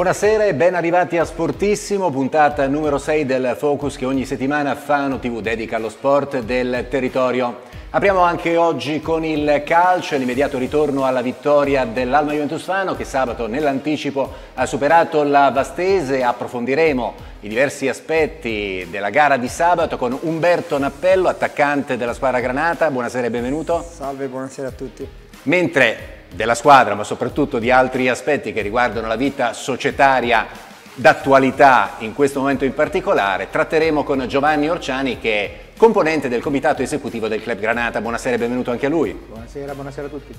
Buonasera e ben arrivati a Sportissimo, puntata numero 6 del Focus che ogni settimana Fano TV dedica allo sport del territorio. Apriamo anche oggi con il calcio, l'immediato ritorno alla vittoria dell'Alma Juventus Fano che sabato nell'anticipo ha superato la Vastese. Approfondiremo i diversi aspetti della gara di sabato con Umberto Nappello, attaccante della squadra Granata. Buonasera e benvenuto. Salve, buonasera a tutti. Mentre della squadra, ma soprattutto di altri aspetti che riguardano la vita societaria d'attualità in questo momento in particolare, tratteremo con Giovanni Orciani che è componente del comitato esecutivo del Club Granata. Buonasera e benvenuto anche a lui. Buonasera, buonasera a tutti.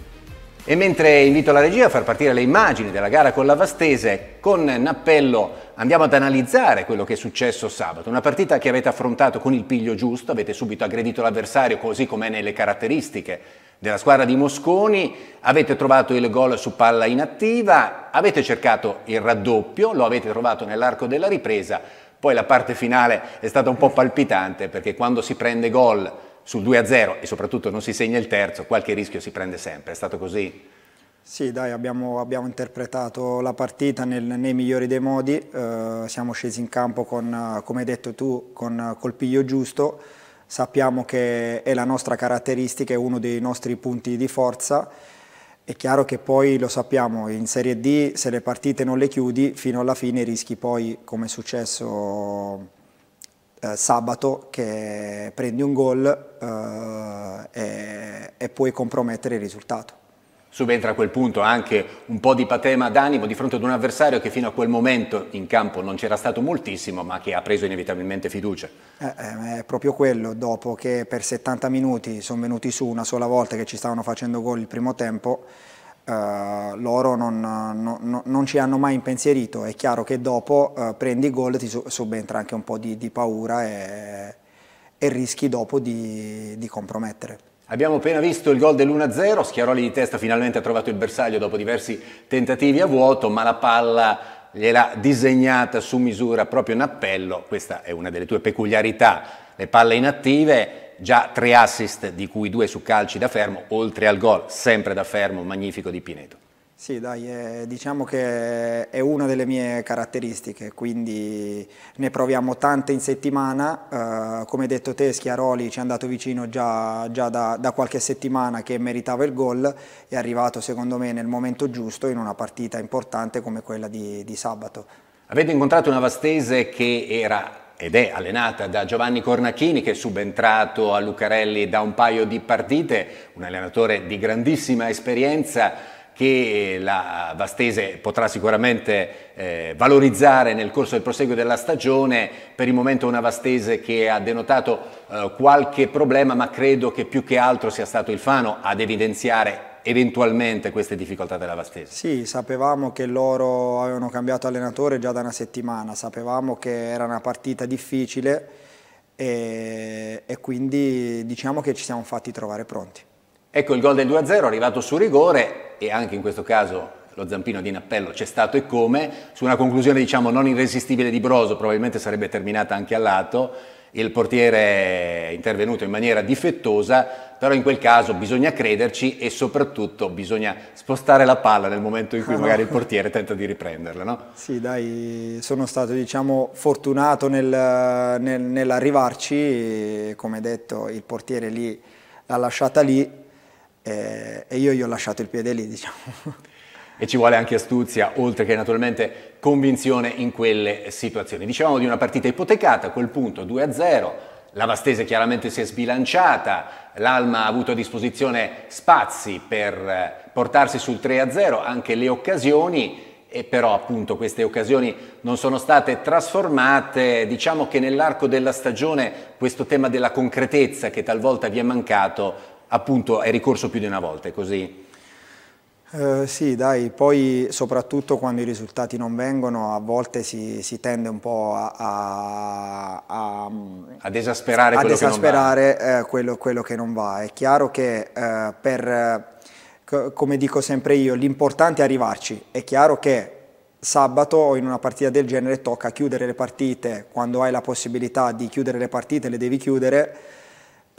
E mentre invito la regia a far partire le immagini della gara con la Vastese, con Nappello andiamo ad analizzare quello che è successo sabato. Una partita che avete affrontato con il piglio giusto, avete subito aggredito l'avversario così com'è nelle caratteristiche della squadra di Mosconi, avete trovato il gol su palla inattiva, avete cercato il raddoppio, lo avete trovato nell'arco della ripresa, poi la parte finale è stata un po' palpitante perché quando si prende gol sul 2-0 e soprattutto non si segna il terzo, qualche rischio si prende sempre. È stato così? Sì, dai, abbiamo, abbiamo interpretato la partita nel, nei migliori dei modi. Eh, siamo scesi in campo, con, eh, come hai detto tu, con, eh, col piglio giusto. Sappiamo che è la nostra caratteristica, è uno dei nostri punti di forza. È chiaro che poi lo sappiamo, in Serie D se le partite non le chiudi, fino alla fine rischi poi, come è successo eh, sabato che prendi un gol eh, e, e poi compromette il risultato. Subentra a quel punto anche un po' di patema d'animo di fronte ad un avversario che fino a quel momento in campo non c'era stato moltissimo, ma che ha preso inevitabilmente fiducia. Eh, eh è proprio quello, dopo che per 70 minuti sono venuti su una sola volta che ci stavano facendo gol il primo tempo, Uh, loro non, non, non, ci hanno mai impensierito. È chiaro che dopo uh, prendi gol, e ti subentra anche un po' di, di paura e, e, rischi dopo di, di compromettere. Abbiamo appena visto il gol dell'1-0, Schiaroli di testa finalmente ha trovato il bersaglio dopo diversi tentativi a vuoto, ma la palla gliel'ha disegnata su misura proprio in appello, questa è una delle tue peculiarità, le palle inattive, già tre assist di cui due su calci da fermo, oltre al gol sempre da fermo, magnifico di Pineto. Sì, dai, eh, diciamo che è una delle mie caratteristiche, quindi ne proviamo tante in settimana. Eh, come detto te, Schiaroli ci è andato vicino già, già da, da, qualche settimana che meritava il gol, è arrivato secondo me nel momento giusto in una partita importante come quella di, di sabato. Avete incontrato una Vastese che era ed è allenata da Giovanni Cornacchini che è subentrato a Lucarelli da un paio di partite, un allenatore di grandissima esperienza che la Vastese potrà sicuramente eh, valorizzare nel corso del proseguo della stagione, per il momento una Vastese che ha denotato eh, qualche problema ma credo che più che altro sia stato il Fano ad evidenziare eventualmente queste difficoltà della Vastese? Sì, sapevamo che loro avevano cambiato allenatore già da una settimana, sapevamo che era una partita difficile e, e quindi diciamo che ci siamo fatti trovare pronti. Ecco il gol del 2-0 arrivato su rigore e anche in questo caso lo zampino di Nappello c'è stato e come, su una conclusione diciamo non irresistibile di Broso, probabilmente sarebbe terminata anche a lato, il portiere è intervenuto in maniera difettosa, però in quel caso bisogna crederci e soprattutto bisogna spostare la palla nel momento in cui ah, magari il portiere tenta di riprenderla. No? Sì, dai, sono stato diciamo, fortunato nel, nel, nell'arrivarci, come detto il portiere lì l'ha lasciata lì eh, e io gli ho lasciato il piede lì. Diciamo e ci vuole anche astuzia, oltre che naturalmente convinzione in quelle situazioni. Dicevamo di una partita ipotecata, a quel punto 2-0, la Vastese chiaramente si è sbilanciata, l'Alma ha avuto a disposizione spazi per eh, portarsi sul 3-0, anche le occasioni, e però appunto queste occasioni non sono state trasformate, diciamo che nell'arco della stagione questo tema della concretezza che talvolta vi è mancato appunto è ricorso più di una volta, è così? Eh, sì, dai, poi soprattutto quando i risultati non vengono a volte si, si tende un po' a, a, a, ad esasperare, quello, esasperare che eh, quello, quello, che non va. È chiaro che eh, per, come dico sempre io, l'importante è arrivarci. È chiaro che sabato in una partita del genere tocca chiudere le partite, quando hai la possibilità di chiudere le partite le devi chiudere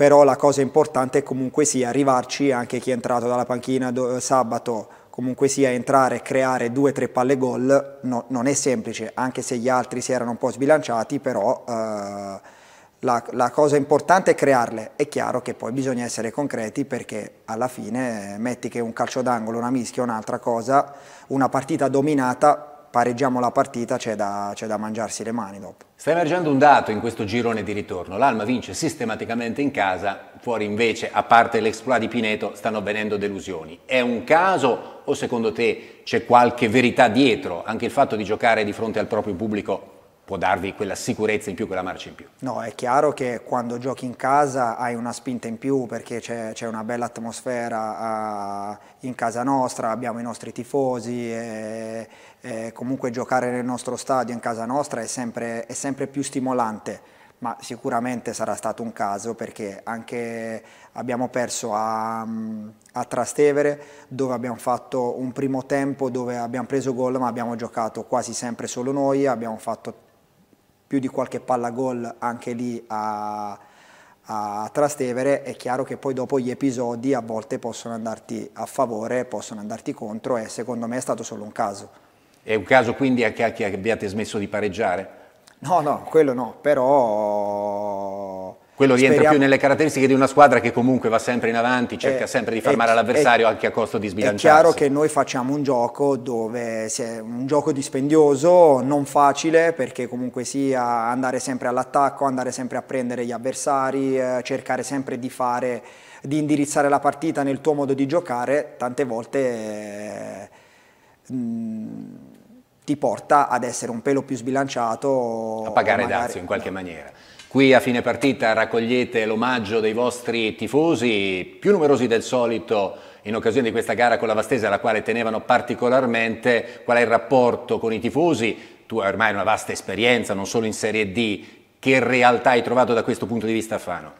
però la cosa importante è comunque sia arrivarci anche chi è entrato dalla panchina eh, sabato comunque sia entrare e creare due o tre palle gol no, non è semplice anche se gli altri si erano un po' sbilanciati però eh, la, la, cosa importante è crearle è chiaro che poi bisogna essere concreti perché alla fine eh, metti che un calcio d'angolo una mischia un'altra cosa una partita dominata pareggiamo la partita c'è da, da, mangiarsi le mani dopo. Sta emergendo un dato in questo girone di ritorno, l'Alma vince sistematicamente in casa, fuori invece, a parte l'exploit di Pineto, stanno avvenendo delusioni. È un caso o secondo te c'è qualche verità dietro? Anche il fatto di giocare di fronte al proprio pubblico può darvi quella sicurezza in più, quella marcia in più. No, è chiaro che quando giochi in casa hai una spinta in più perché c'è, una bella atmosfera uh, in casa nostra, abbiamo i nostri tifosi, e, e comunque giocare nel nostro stadio, in casa nostra, è sempre, è sempre più stimolante ma sicuramente sarà stato un caso perché anche abbiamo perso a, a, Trastevere dove abbiamo fatto un primo tempo dove abbiamo preso gol ma abbiamo giocato quasi sempre solo noi, abbiamo fatto più di qualche palla gol anche lì a, a Trastevere, è chiaro che poi dopo gli episodi a volte possono andarti a favore, possono andarti contro e secondo me è stato solo un caso. È un caso quindi anche a che abbiate smesso di pareggiare? No, no, quello no, però quello rientra Speriamo. più nelle caratteristiche di una squadra che comunque va sempre in avanti, eh, cerca eh, sempre di eh, fermare l'avversario anche a costo di sbilanciarsi. È chiaro che noi facciamo un gioco dove è un gioco dispendioso, non facile perché comunque sia andare sempre all'attacco, andare sempre a prendere gli avversari, eh, cercare sempre di fare di indirizzare la partita nel tuo modo di giocare, tante volte eh, mh, mm, ti porta ad essere un pelo più sbilanciato. A pagare magari, dazio in qualche no. maniera. Qui a fine partita raccogliete l'omaggio dei vostri tifosi, più numerosi del solito in occasione di questa gara con la Vastese, alla quale tenevano particolarmente. Qual è il rapporto con i tifosi? Tu hai ormai una vasta esperienza, non solo in Serie D. Che realtà hai trovato da questo punto di vista a Fano?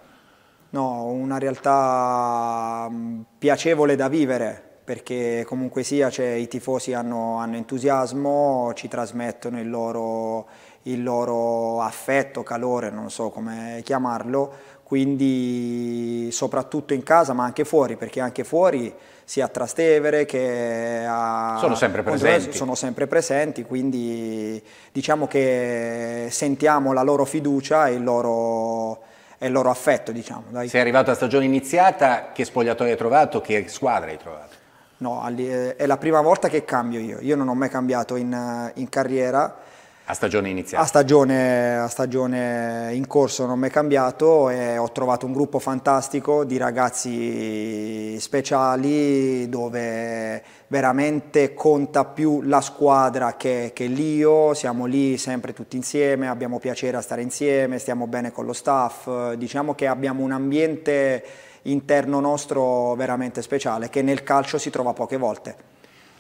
No, una realtà mm, piacevole da vivere, perché comunque sia cioè, i tifosi hanno, hanno entusiasmo, ci trasmettono il loro il loro affetto, calore, non so come chiamarlo, quindi soprattutto in casa ma anche fuori, perché anche fuori sia a Trastevere che a... Sono sempre presenti. Sono sempre presenti, quindi diciamo che sentiamo la loro fiducia e il loro il loro affetto, diciamo. Dai. Sei arrivato a stagione iniziata, che spogliatoio hai trovato, che squadra hai trovato? No, eh, è la prima volta che cambio io, io non ho mai cambiato in, in carriera, a stagione iniziale. A stagione, a stagione in corso non mi è cambiato e ho trovato un gruppo fantastico di ragazzi speciali dove veramente conta più la squadra che, che l'io, siamo lì sempre tutti insieme, abbiamo piacere a stare insieme, stiamo bene con lo staff, diciamo che abbiamo un ambiente interno nostro veramente speciale che nel calcio si trova poche volte.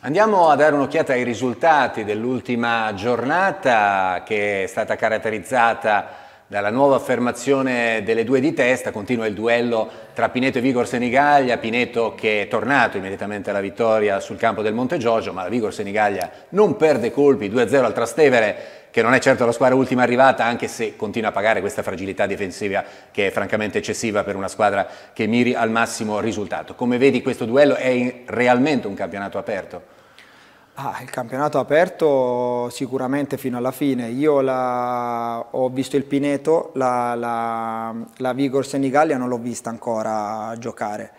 Andiamo a dare un'occhiata ai risultati dell'ultima giornata che è stata caratterizzata dalla nuova affermazione delle due di testa continua il duello tra Pineto e Vigor Senigallia, Pineto che è tornato immediatamente alla vittoria sul campo del Monte Giorgio, ma la Vigor Senigallia non perde colpi, 2-0 al Trastevere, che non è certo la squadra ultima arrivata, anche se continua a pagare questa fragilità difensiva che è francamente eccessiva per una squadra che miri al massimo risultato. Come vedi questo duello è realmente un campionato aperto? Ah, il campionato aperto sicuramente fino alla fine. Io la, ho visto il Pineto, la, la, la Vigor Senigallia non l'ho vista ancora giocare.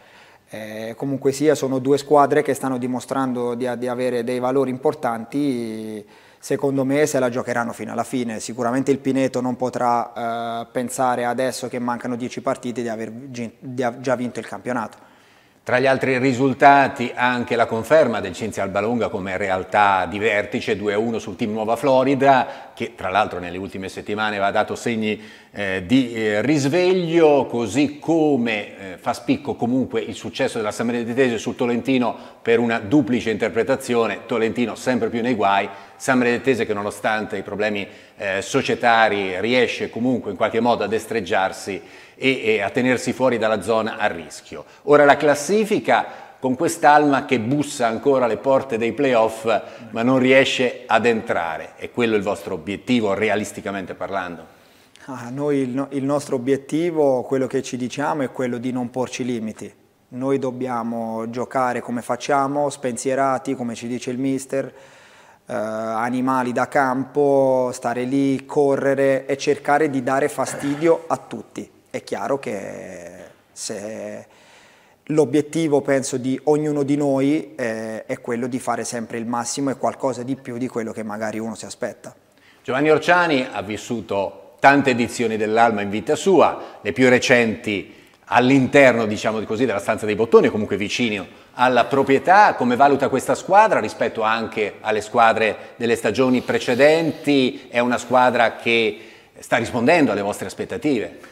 Eh, comunque sia, sono due squadre che stanno dimostrando di, di avere dei valori importanti secondo me se la giocheranno fino alla fine. Sicuramente il Pineto non potrà eh, pensare adesso che mancano dieci partite di aver di già vinto il campionato. Tra gli altri risultati anche la conferma del Cinzia Albalonga come realtà di vertice 2-1 sul team Nuova Florida, che tra l'altro nelle ultime settimane aveva dato segni eh, di eh, risveglio, così come eh, fa spicco comunque il successo dell'Assemblea di Tese sul Tolentino per una duplice interpretazione, Tolentino sempre più nei guai, San Benedettese che nonostante i problemi eh, societari riesce comunque in qualche modo a destreggiarsi e, e a tenersi fuori dalla zona a rischio. Ora la classifica con quest'alma che bussa ancora le porte dei playoff ma non riesce ad entrare. È quello il vostro obiettivo, realisticamente parlando? Ah, noi il, no, il, nostro obiettivo, quello che ci diciamo è quello di non porci limiti. Noi dobbiamo giocare come facciamo, spensierati, come ci dice il mister, eh, animali da campo, stare lì, correre e cercare di dare fastidio a tutti. È chiaro che se L'obiettivo, penso, di ognuno di noi eh, è quello di fare sempre il massimo e qualcosa di più di quello che magari uno si aspetta. Giovanni Orciani ha vissuto tante edizioni dell'Alma in vita sua, le più recenti all'interno, diciamo così, della stanza dei bottoni, comunque vicino alla proprietà, come valuta questa squadra rispetto anche alle squadre delle stagioni precedenti? È una squadra che sta rispondendo alle vostre aspettative?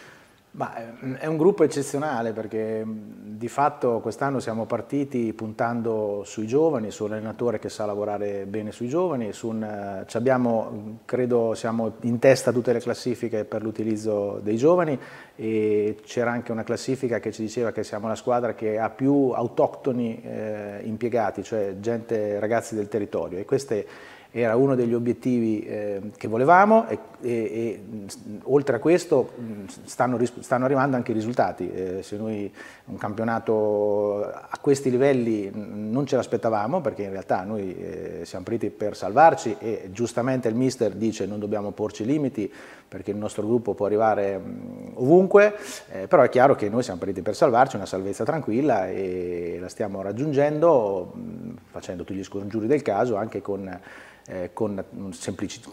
Ma ehm, è un gruppo eccezionale perché di fatto quest'anno siamo partiti puntando sui giovani, su un allenatore che sa lavorare bene sui giovani, su un, eh, abbiamo, credo siamo in testa a tutte le classifiche per l'utilizzo dei giovani e c'era anche una classifica che ci diceva che siamo la squadra che ha più autoctoni eh, impiegati, cioè gente, ragazzi del territorio e queste era uno degli obiettivi eh, che volevamo e, e, e, oltre a questo stanno, stanno arrivando anche i risultati. Eh, se noi un campionato a questi livelli non ce l'aspettavamo perché in realtà noi eh, siamo partiti per salvarci e giustamente il mister dice non dobbiamo porci limiti, perché il nostro gruppo può arrivare mm, ovunque, eh, però è chiaro che noi siamo partiti per salvarci, una salvezza tranquilla e la stiamo raggiungendo mm, facendo tutti gli scongiuri del caso anche con, eh, con, mm,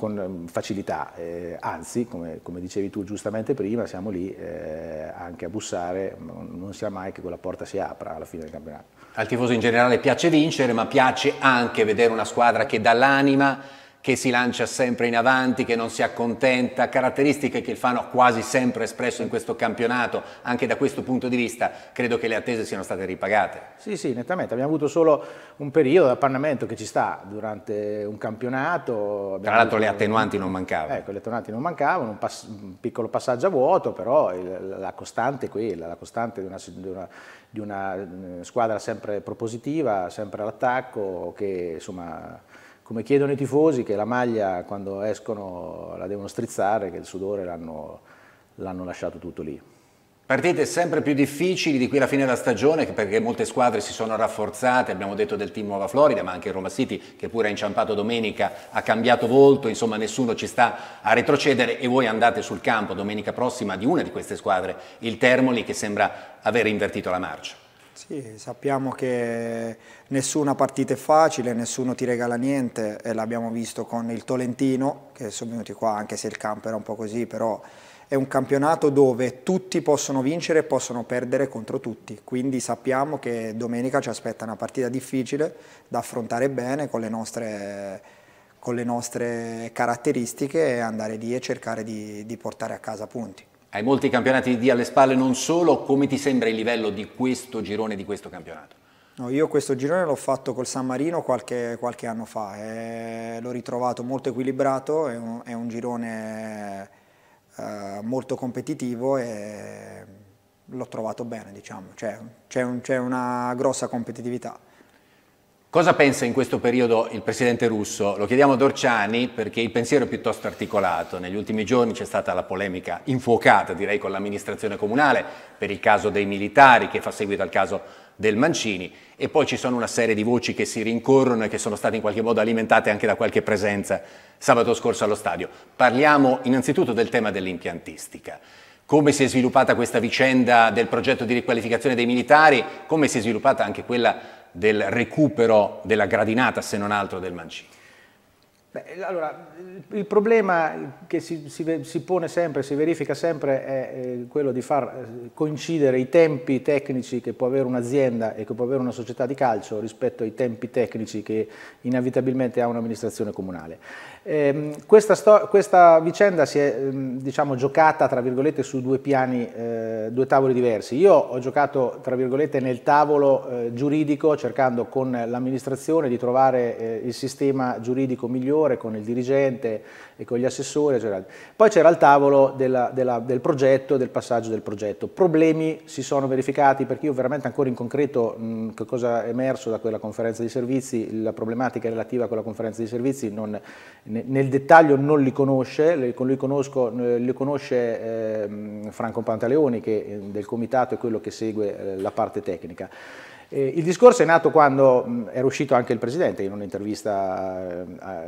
con facilità, eh, anzi come, come, dicevi tu giustamente prima siamo lì eh, anche a bussare, non sia mai che quella porta si apra alla fine del campionato. Al tifoso in generale piace vincere ma piace anche vedere una squadra che dall'anima che si lancia sempre in avanti, che non si accontenta, caratteristiche che il Fano ha quasi sempre espresso in questo campionato, anche da questo punto di vista credo che le attese siano state ripagate. Sì, sì, nettamente, abbiamo avuto solo un periodo di appannamento che ci sta durante un campionato. Tra l'altro le attenuanti non mancavano. Ecco, le attenuanti non mancavano, un, pass un piccolo passaggio a vuoto, però il, la costante è quella, la costante di una, di una, di una eh, squadra sempre propositiva, sempre all'attacco, che insomma come chiedono i tifosi che la maglia quando escono la devono strizzare, che il sudore l'hanno lasciato tutto lì. Partite sempre più difficili di qui alla fine della stagione perché molte squadre si sono rafforzate, abbiamo detto del team Nuova Florida ma anche il Roma City che pure ha inciampato domenica, ha cambiato volto, insomma nessuno ci sta a retrocedere e voi andate sul campo domenica prossima di una di queste squadre, il Termoli che sembra aver invertito la marcia. Sì, sappiamo che nessuna partita è facile, nessuno ti regala niente e l'abbiamo visto con il Tolentino che sono venuti qua anche se il campo era un po' così, però è un campionato dove tutti possono vincere e possono perdere contro tutti, quindi sappiamo che domenica ci aspetta una partita difficile da affrontare bene con le nostre, con le nostre caratteristiche e andare lì e cercare di, di portare a casa punti. Hai molti campionati di D alle spalle non solo, come ti sembra il livello di questo girone, di questo campionato? No, io questo girone l'ho fatto col San Marino qualche, qualche anno fa, eh, l'ho ritrovato molto equilibrato, è un, è un girone eh, molto competitivo e l'ho trovato bene, diciamo, cioè, c'è, un, una grossa competitività. Cosa pensa in questo periodo il presidente russo? Lo chiediamo a Dorciani perché il pensiero è piuttosto articolato. Negli ultimi giorni c'è stata la polemica infuocata, direi, con l'amministrazione comunale per il caso dei militari che fa seguito al caso del Mancini e poi ci sono una serie di voci che si rincorrono e che sono state in qualche modo alimentate anche da qualche presenza sabato scorso allo stadio. Parliamo innanzitutto del tema dell'impiantistica come si è sviluppata questa vicenda del progetto di riqualificazione dei militari, come si è sviluppata anche quella del recupero della gradinata, se non altro, del Mancini? Beh, allora, il problema che si, si, si, pone sempre, si verifica sempre, è eh, quello di far eh, coincidere i tempi tecnici che può avere un'azienda e che può avere una società di calcio rispetto ai tempi tecnici che inevitabilmente ha un'amministrazione comunale. Eh, questa, questa, vicenda si è ehm, diciamo, giocata su due piani, eh, due tavoli diversi. Io ho giocato tra virgolette, nel tavolo eh, giuridico cercando con l'amministrazione di trovare eh, il sistema giuridico migliore con il dirigente e con gli assessori. Eccetera. Poi c'era il tavolo della, della, del progetto, del passaggio del progetto. Problemi si sono verificati perché io veramente ancora in concreto mh, mm, che cosa è emerso da quella conferenza di servizi, la problematica relativa a quella conferenza di servizi non nel dettaglio non li conosce, li, conosco, eh, li conosce eh, Franco Pantaleoni che eh, del comitato è quello che segue eh, la parte tecnica. Eh, il discorso è nato quando mh, era uscito anche il Presidente in un'intervista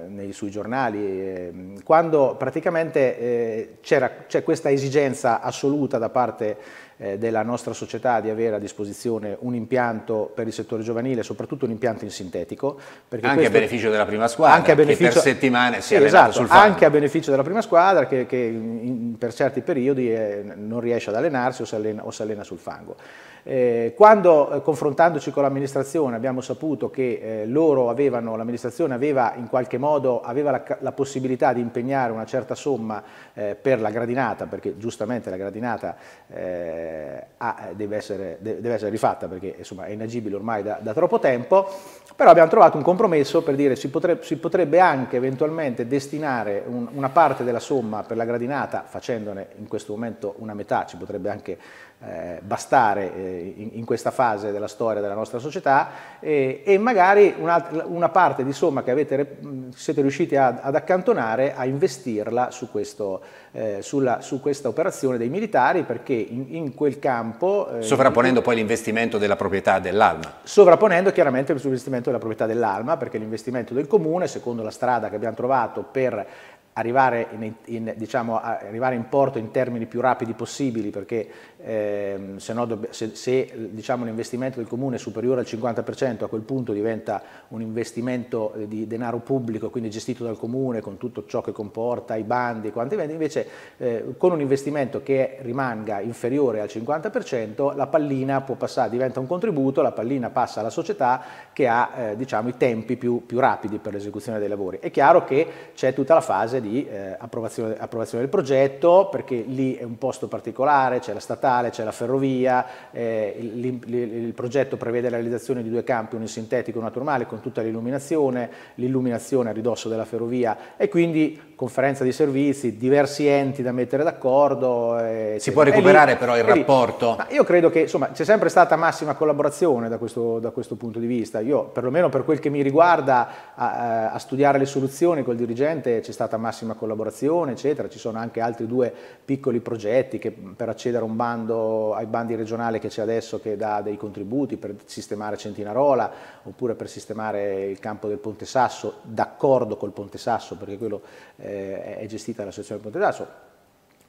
eh, sui giornali, ehm, quando praticamente c'è questa esigenza assoluta da parte eh, della nostra società di avere a disposizione un impianto per il settore giovanile, soprattutto un impianto in sintetico. Anche questo, a beneficio della prima squadra, anche a beneficio, per settimane si è sì, esatto, sul fango. Anche a beneficio della prima squadra che, che in, per certi periodi eh, non riesce ad allenarsi o si allena, o si allena sul fango. Eh, quando eh, confrontandoci con l'amministrazione abbiamo saputo che eh, loro avevano, l'amministrazione aveva in qualche modo la, la, possibilità di impegnare una certa somma eh, per la gradinata, perché giustamente la gradinata eh, ha, eh, deve, essere, de, deve, essere, rifatta perché insomma, è inagibile ormai da, da, troppo tempo, però abbiamo trovato un compromesso per dire si, potrebbe, si potrebbe anche eventualmente destinare un, una parte della somma per la gradinata, facendone in questo momento una metà, ci potrebbe anche eh, bastare eh, in, in, questa fase della storia della nostra società eh, e magari una, una, parte di somma che avete, siete riusciti ad, ad accantonare a investirla su, questo, eh, sulla, su, questa operazione dei militari perché in, in quel campo... Eh, sovrapponendo in, poi l'investimento della proprietà dell'Alma. Sovrapponendo chiaramente l'investimento della proprietà dell'Alma perché l'investimento del comune, secondo la strada che abbiamo trovato per Arrivare in, in, diciamo, arrivare in, porto in termini più rapidi possibili perché ehm, se, no, se, se diciamo, l'investimento del comune è superiore al 50% a quel punto diventa un investimento eh, di denaro pubblico quindi gestito dal comune con tutto ciò che comporta i bandi e quanti vendi invece eh, con un investimento che rimanga inferiore al 50% la pallina può passare, diventa un contributo la pallina passa alla società che ha eh, diciamo, i tempi più, più rapidi per l'esecuzione dei lavori è chiaro che c'è tutta la fase di eh, approvazione, approvazione, del progetto, perché lì è un posto particolare, c'è la statale, c'è la ferrovia, eh, il, il, il, progetto prevede la realizzazione di due campi, uno in sintetico e uno naturale, con tutta l'illuminazione, l'illuminazione a ridosso della ferrovia e quindi conferenza di servizi, diversi enti da mettere d'accordo. Eh, si può recuperare lì, però il rapporto? io credo che c'è sempre stata massima collaborazione da questo, da questo, punto di vista. Io perlomeno per quel che mi riguarda a, a studiare le soluzioni col dirigente c'è stata massima massima collaborazione, eccetera. Ci sono anche altri due piccoli progetti che, per accedere a un bando, ai bandi regionali che c'è adesso che dà dei contributi per sistemare Centinarola oppure per sistemare il campo del Ponte Sasso, d'accordo col Ponte Sasso perché quello eh, è gestita dall'associazione del Ponte Sasso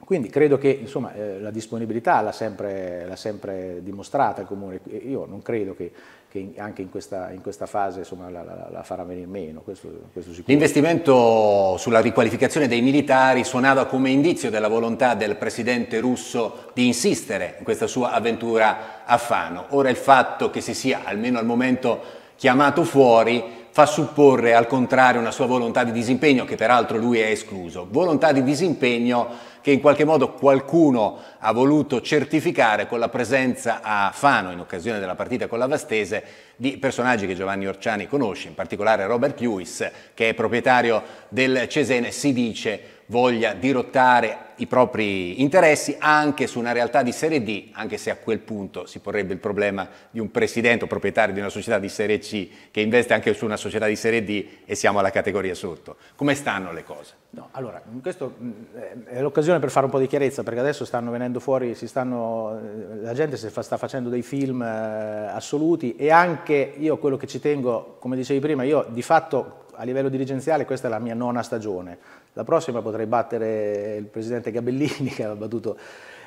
quindi credo che insomma, eh, la disponibilità l'ha sempre, sempre, dimostrata il Comune, io non credo che, che anche in questa, in questa fase insomma, la, la, la, farà venire meno. Questo, questo L'investimento sulla riqualificazione dei militari suonava come indizio della volontà del presidente russo di insistere in questa sua avventura a Fano. Ora il fatto che si sia, almeno al momento, chiamato fuori fa supporre al contrario una sua volontà di disimpegno, che peraltro lui è escluso. Volontà di disimpegno che in qualche modo qualcuno ha voluto certificare con la presenza a Fano in occasione della partita con la Vastese di personaggi che Giovanni Orciani conosce, in particolare Robert Lewis, che è proprietario del Cesene, si dice voglia dirottare i propri interessi anche su una realtà di serie D, anche se a quel punto si porrebbe il problema di un presidente o proprietario di una società di serie C che investe anche su una società di serie D e siamo alla categoria sotto. Come stanno le cose? No, allora, questa eh, è l'occasione per fare un po' di chiarezza, perché adesso stanno venendo fuori, stanno, eh, la gente fa, sta facendo dei film eh, assoluti e anche io quello che ci tengo, come dicevi prima, io di fatto a livello dirigenziale questa è la mia nona stagione, la prossima potrei battere il presidente Gabellini che aveva battuto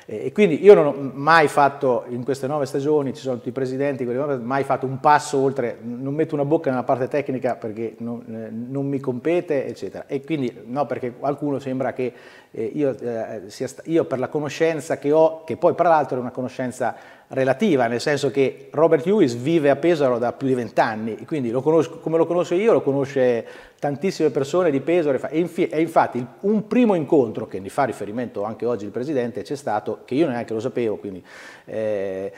e quindi io non ho mai fatto, in queste nove stagioni, ci sono tutti i presidenti, mai fatto un passo oltre, non metto una bocca nella parte tecnica perché non, eh, non mi compete, eccetera. E quindi no, perché qualcuno sembra che eh, io, eh, io per la conoscenza che ho, che poi tra l'altro è una conoscenza relativa, nel senso che Robert Lewis vive a Pesaro da più di vent'anni, quindi lo conosco, come lo conosco io, lo conosce tantissime persone di Pesaro e, infatti un primo incontro, che ne fa riferimento anche oggi il Presidente, c'è stato, che io neanche lo sapevo, quindi... Eh,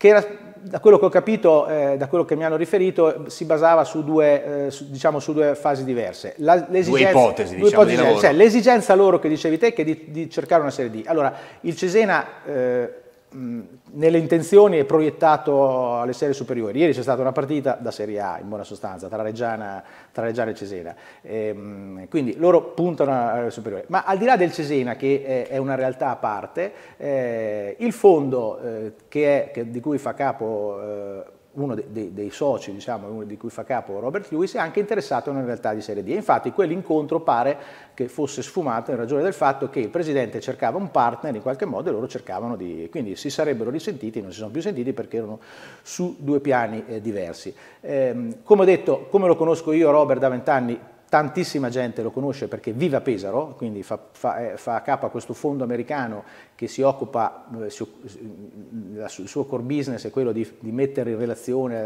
che era, da quello che ho capito, eh, da quello che mi hanno riferito, si basava su due, eh, su, diciamo, su due fasi diverse. La, due ipotesi, due diciamo, ipotesi di cioè, l'esigenza loro che dicevi te, che di, di, cercare una serie D. Allora, il Cesena... Eh, nelle intenzioni è proiettato alle serie superiori. Ieri c'è stata una partita da Serie A, in buona sostanza, tra Reggiana, tra Reggiana e Cesena. E, ehm, quindi loro puntano alle superiori. Ma al di là del Cesena, che è, è una realtà a parte, eh, il fondo eh, che è, che, di cui fa capo... Eh, uno dei, dei, dei soci, diciamo, uno di cui fa capo Robert Lewis, è anche interessato a una realtà di Serie D. Infatti quell'incontro pare che fosse sfumato in ragione del fatto che il presidente cercava un partner in qualche modo e loro cercavano di... quindi si sarebbero risentiti, non si sono più sentiti perché erano su due piani eh, diversi. Eh, come ho detto, come lo conosco io Robert da vent'anni, tantissima gente lo conosce perché vive a Pesaro, quindi fa, fa, eh, fa capo a questo fondo americano che si occupa, il eh, suo core business è quello di, di mettere in relazione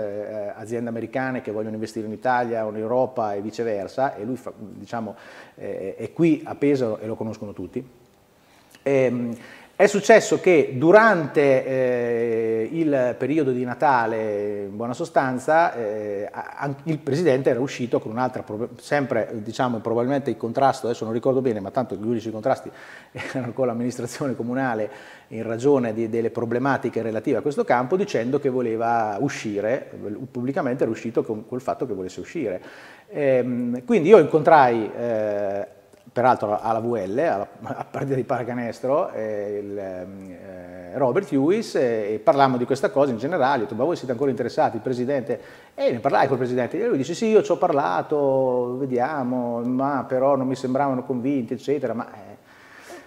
eh, aziende americane che vogliono investire in Italia o in Europa e viceversa, e lui fa, diciamo, è qui a Pesaro e lo conoscono tutti. E, ehm, è successo che durante eh, il periodo di Natale, in buona sostanza, eh, il presidente era uscito con un'altra, sempre diciamo probabilmente in contrasto, adesso non ricordo bene, ma tanto gli unici contrasti erano con l'amministrazione comunale in ragione di, delle problematiche relative a questo campo, dicendo che voleva uscire, pubblicamente era uscito con, col fatto che volesse uscire. Ehm, quindi io incontrai... Eh, peraltro alla VL, alla, alla partita di paracanestro, eh, il, eh, Robert Hewis, e parlammo di questa cosa in generale, ho detto ma voi siete ancora interessati, il presidente, e eh, ne parlai col presidente, e lui dice sì io ci ho parlato, vediamo, ma però non mi sembravano convinti, eccetera, ma, eh,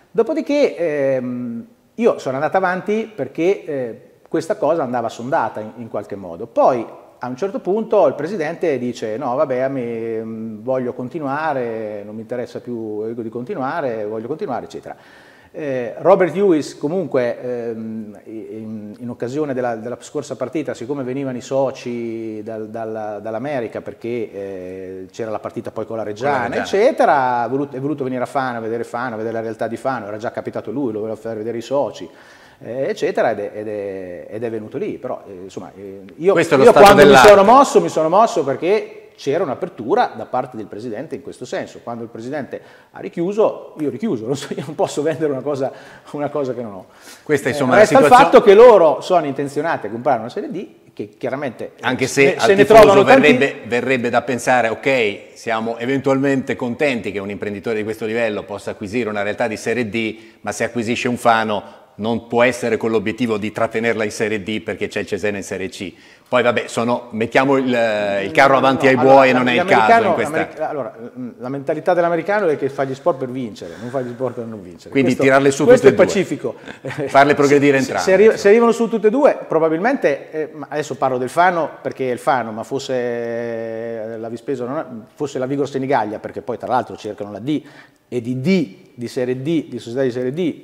Dopodiché ehm, io sono andato avanti perché eh, questa cosa andava sondata in, in qualche modo. Poi a un certo punto il presidente dice no vabbè mi, mm, voglio continuare, non mi interessa più di continuare, voglio continuare eccetera. Eh, Robert Lewis comunque ehm, in, occasione della, della, scorsa partita, siccome venivano i soci dal, dal, dall'America perché eh, c'era la partita poi con la Reggiana, con la Reggiana. eccetera, è voluto, è voluto venire a Fano, a vedere Fano, a vedere la realtà di Fano, era già capitato lui, lo voleva far vedere i soci eh, eccetera, ed è, ed, è, ed è, venuto lì. Però, eh, insomma, eh, io, io quando mi sono mosso, mi sono mosso perché c'era un'apertura da parte del Presidente in questo senso. Quando il Presidente ha richiuso, io ho richiuso, so, io non posso vendere una cosa, una cosa, che non ho. Questa eh, insomma eh, resta la situazione... il fatto che loro sono intenzionati a comprare una Serie D che chiaramente eh, anche se, se, se ne trovano verrebbe, tanti... verrebbe da pensare ok siamo eventualmente contenti che un imprenditore di questo livello possa acquisire una realtà di serie D ma se acquisisce un Fano non può essere con l'obiettivo di trattenerla in Serie D perché c'è il Cesena in Serie C. Poi vabbè, sono, mettiamo il, il carro avanti no, no, ai buoi allora, e non è il caso. Questa... Allora, mm, la mentalità dell'americano è che fa gli sport per vincere, non fa gli sport per non vincere. Quindi questo, tirarle su tutte e due. questo è pacifico. Farle progredire entrambe. Se, arriva, se, arrivano su tutte e due, probabilmente, eh, adesso parlo del Fano perché è il Fano, ma fosse eh, la Vispeso, non è, fosse la Vigor Senigallia, perché poi tra l'altro cercano la D e di D, di Serie D, di società di Serie D,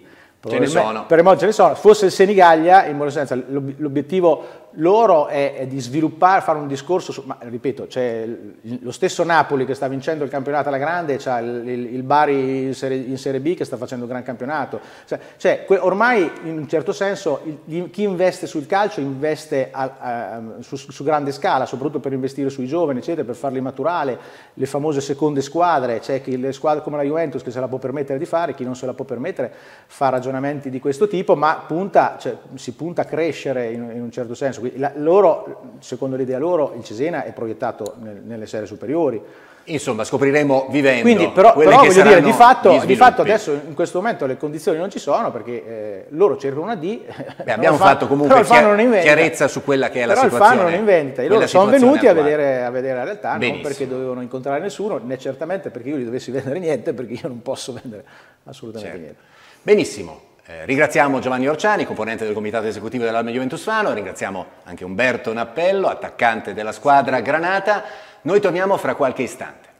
Ce ne sono. Per il momento ce ne sono. Fosse il Senigallia, in buona senso, l'obiettivo loro è, è di sviluppare, fare un discorso, su, ma ripeto, c'è lo stesso Napoli che sta vincendo il campionato alla grande, c'è il, il, il Bari in serie, in serie, B che sta facendo un gran campionato, cioè, cioè, ormai in un certo senso il, chi investe sul calcio investe a, a, su, su, grande scala, soprattutto per investire sui giovani, eccetera, per farli maturare, le famose seconde squadre, c'è chi, le squadre come la Juventus che se la può permettere di fare, chi non se la può permettere fa ragionamenti di questo tipo, ma punta, cioè, si punta a crescere in, in un certo senso la, loro, secondo l'idea loro, il Cesena è proiettato nel, nelle serie superiori. Insomma, scopriremo vivendo. Quindi, però, però voglio dire, di fatto, di fatto, adesso in questo momento le condizioni non ci sono perché eh, loro cercano una D. Beh, abbiamo fanno, fatto comunque chiar chiarezza su quella che è la situazione. Però il Fano non inventa, e loro sono venuti a vedere, a vedere, la realtà, Benissimo. non perché dovevano incontrare nessuno, né certamente perché io gli dovessi vendere niente, perché io non posso vendere assolutamente certo. niente. Benissimo. Eh, ringraziamo Giovanni Orciani, componente del comitato esecutivo dell'Alma Juventus Fano, ringraziamo anche Umberto Nappello, attaccante della squadra Granata. Noi torniamo fra qualche istante.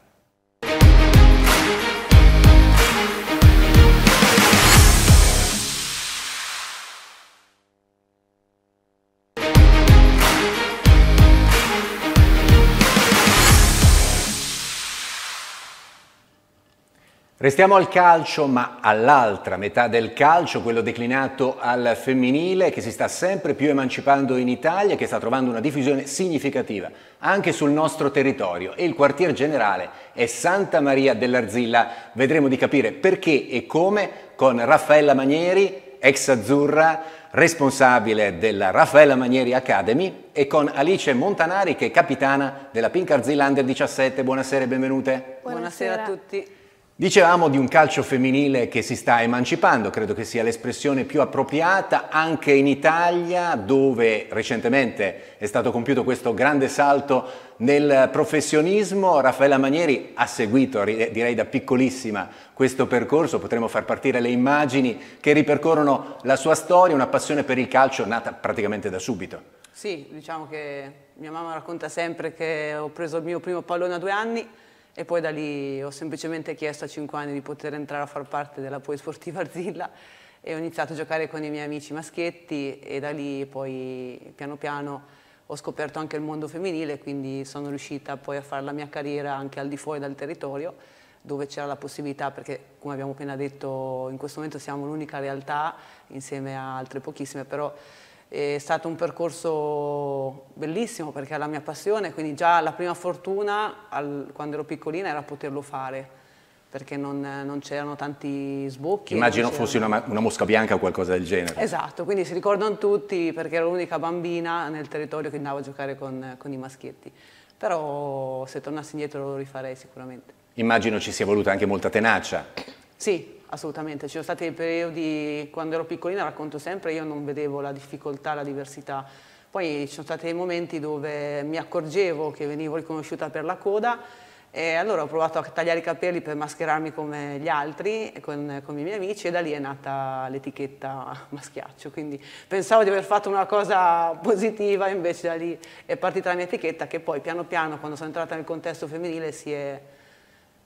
Restiamo al calcio, ma all'altra metà del calcio, quello declinato al femminile, che si sta sempre più emancipando in Italia, che sta trovando una diffusione significativa anche sul nostro territorio. E il quartier generale è Santa Maria dell'Arzilla. Vedremo di capire perché e come con Raffaella Manieri, ex azzurra, responsabile della Raffaella Manieri Academy, e con Alice Montanari, che è capitana della Pink Arzilla Under 17. Buonasera e benvenute. Buonasera, Buonasera a tutti. Dicevamo di un calcio femminile che si sta emancipando, credo che sia l'espressione più appropriata anche in Italia dove recentemente è stato compiuto questo grande salto nel professionismo. Raffaella Manieri ha seguito, direi da piccolissima, questo percorso, potremmo far partire le immagini che ripercorrono la sua storia, una passione per il calcio nata praticamente da subito. Sì, diciamo che mia mamma racconta sempre che ho preso il mio primo pallone a due anni e poi da lì ho semplicemente chiesto a 5 anni di poter entrare a far parte della polisportiva Arzilla e ho iniziato a giocare con i miei amici maschietti e da lì poi piano piano ho scoperto anche il mondo femminile quindi sono riuscita poi a fare la mia carriera anche al di fuori dal territorio dove c'era la possibilità perché come abbiamo appena detto in questo momento siamo l'unica realtà insieme a altre pochissime però è stato un percorso bellissimo perché è la mia passione, quindi già la prima fortuna al, quando ero piccolina era poterlo fare perché non, non c'erano tanti sbocchi. Immagino fossi una, una, mosca bianca o qualcosa del genere. Esatto, quindi si ricordano tutti perché ero l'unica bambina nel territorio che andavo a giocare con, con i maschietti. Però se tornassi indietro lo rifarei sicuramente. Immagino ci sia voluta anche molta tenacia. Sì, assolutamente. Ci sono stati periodi, quando ero piccolina racconto sempre, io non vedevo la difficoltà, la diversità. Poi ci sono stati dei momenti dove mi accorgevo che venivo riconosciuta per la coda e allora ho provato a tagliare i capelli per mascherarmi come gli altri, con, con i miei amici, e da lì è nata l'etichetta maschiaccio. Quindi pensavo di aver fatto una cosa positiva, invece da lì è partita la mia etichetta che poi piano piano, quando sono entrata nel contesto femminile, si è,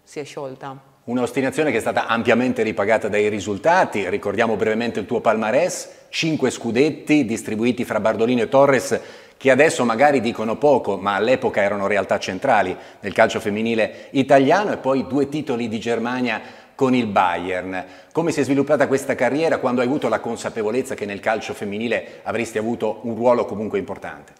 si è sciolta. Un'ostinazione che è stata ampiamente ripagata dai risultati, ricordiamo brevemente il tuo palmarès, cinque scudetti distribuiti fra Bardolino e Torres che adesso magari dicono poco, ma all'epoca erano realtà centrali nel calcio femminile italiano e poi due titoli di Germania con il Bayern. Come si è sviluppata questa carriera quando hai avuto la consapevolezza che nel calcio femminile avresti avuto un ruolo comunque importante?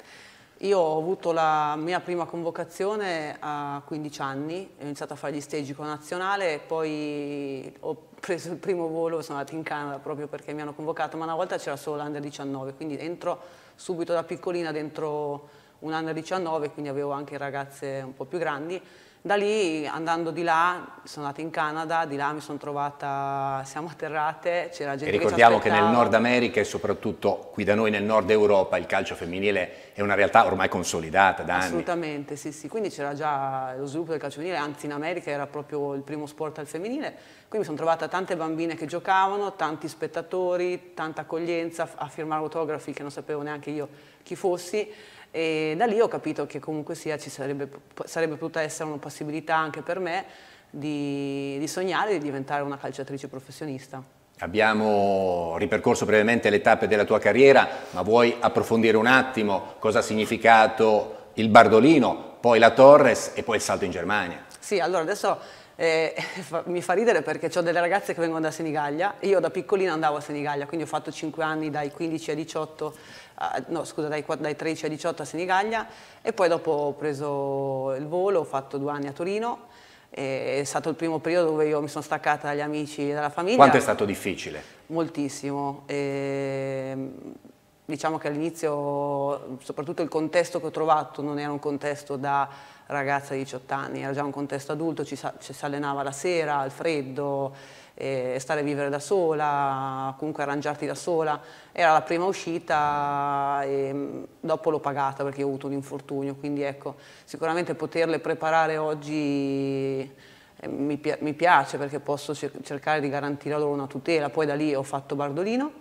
Io ho avuto la mia prima convocazione a 15 anni, ho iniziato a fare gli stage con Nazionale, poi ho preso il primo volo, e sono andata in Canada proprio perché mi hanno convocato, ma una volta c'era solo l'Under 19, quindi entro subito da piccolina dentro un Under 19, quindi avevo anche ragazze un po' più grandi da lì, andando di là, sono andata in Canada, di là mi sono trovata, siamo atterrate, c'era gente e ricordiamo che, che, nel Nord America e soprattutto qui da noi nel Nord Europa il calcio femminile è una realtà ormai consolidata da anni. Assolutamente, sì, sì, quindi c'era già lo sviluppo del calcio femminile, anzi in America era proprio il primo sport al femminile, quindi mi sono trovata tante bambine che giocavano, tanti spettatori, tanta accoglienza, a firmare autografi che non sapevo neanche io chi fossi, e da lì ho capito che comunque sia ci sarebbe, sarebbe potuta essere una possibilità anche per me di, di sognare di diventare una calciatrice professionista. Abbiamo ripercorso brevemente le tappe della tua carriera, ma vuoi approfondire un attimo cosa ha significato il Bardolino, poi la Torres e poi il salto in Germania? Sì, allora adesso eh, mi fa ridere perché ho delle ragazze che vengono da Senigallia, io da piccolina andavo a Senigallia, quindi ho fatto 5 anni dai 15 ai 18 no, scusa, dai, dai, 13 ai 18 a Senigallia e poi dopo ho preso il volo, ho fatto due anni a Torino. È stato il primo periodo dove io mi sono staccata dagli amici e dalla famiglia. Quanto è stato difficile? Moltissimo. E, diciamo che all'inizio, soprattutto il contesto che ho trovato, non era un contesto da ragazza di 18 anni, era già un contesto adulto, ci si allenava la sera, al freddo, stare a vivere da sola, comunque arrangiarti da sola. Era la prima uscita e mm, dopo l'ho pagata perché ho avuto un infortunio, quindi ecco, sicuramente poterle preparare oggi eh, mi, pi mi piace perché posso cercare di garantire loro una tutela. Poi da lì ho fatto Bardolino,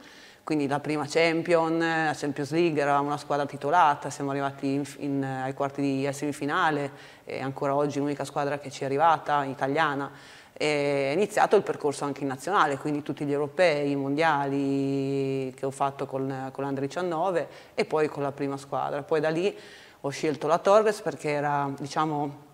quindi la prima Champion, la Champions League, eravamo una squadra titolata, siamo arrivati in, in, eh, ai quarti di semifinale, e ancora oggi l'unica squadra che ci è arrivata, italiana è iniziato il percorso anche in nazionale, quindi tutti gli europei, i mondiali che ho fatto con, con l'Under 19 e poi con la prima squadra. Poi da lì ho scelto la Torres perché era diciamo,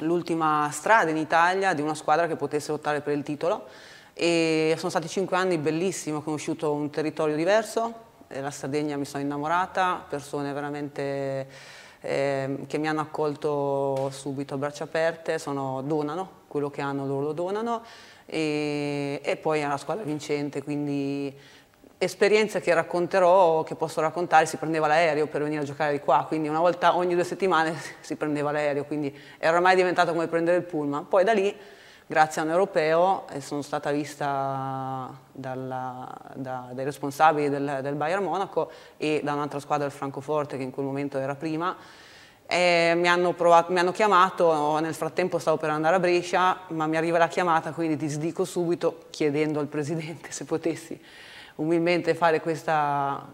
l'ultima strada in Italia di una squadra che potesse lottare per il titolo e sono stati cinque anni bellissimi, ho conosciuto un territorio diverso, eh, la Sardegna mi sono innamorata, persone veramente eh, che mi hanno accolto subito a braccia aperte, sono, donano quello che hanno loro lo donano e, e poi è una squadra vincente, quindi esperienze che racconterò, che posso raccontare, si prendeva l'aereo per venire a giocare di qua, quindi una volta ogni due settimane si prendeva l'aereo, quindi era ormai diventato come prendere il pullman. Poi da lì, grazie a un europeo, eh, sono stata vista dalla, da, dai responsabili del, del Bayern Monaco e da un'altra squadra del Francoforte che in quel momento era prima, e mi, hanno provato, mi hanno chiamato, nel frattempo stavo per andare a Brescia, ma mi arriva la chiamata, quindi ti sdico subito chiedendo al presidente se potessi umilmente fare questa,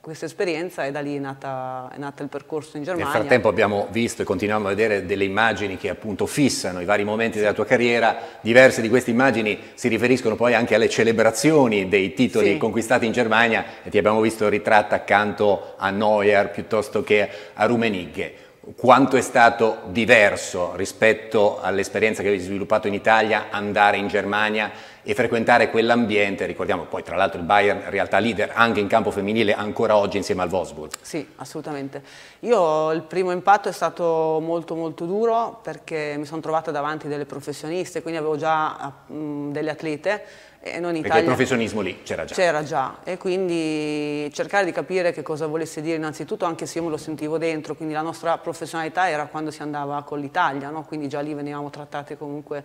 questa esperienza e da lì è, nata, è nato il percorso in Germania. Nel frattempo abbiamo visto e continuiamo a vedere delle immagini che appunto fissano i vari momenti della tua carriera, diverse di queste immagini si riferiscono poi anche alle celebrazioni dei titoli sì. conquistati in Germania e ti abbiamo visto ritratta accanto a Neuer piuttosto che a Rumenigge quanto è stato diverso rispetto all'esperienza che avevi sviluppato in Italia andare in Germania e frequentare quell'ambiente, ricordiamo poi tra l'altro il Bayern realtà leader anche in campo femminile ancora oggi insieme al Wolfsburg. Sì, assolutamente. Io il primo impatto è stato molto molto duro perché mi sono trovata davanti delle professioniste, quindi avevo già mh, delle atlete e non in Perché il professionismo lì c'era già. C'era già e quindi cercare di capire che cosa volesse dire innanzitutto anche se io me lo sentivo dentro, quindi la nostra professionalità era quando si andava con l'Italia, no? quindi già lì venivamo trattate comunque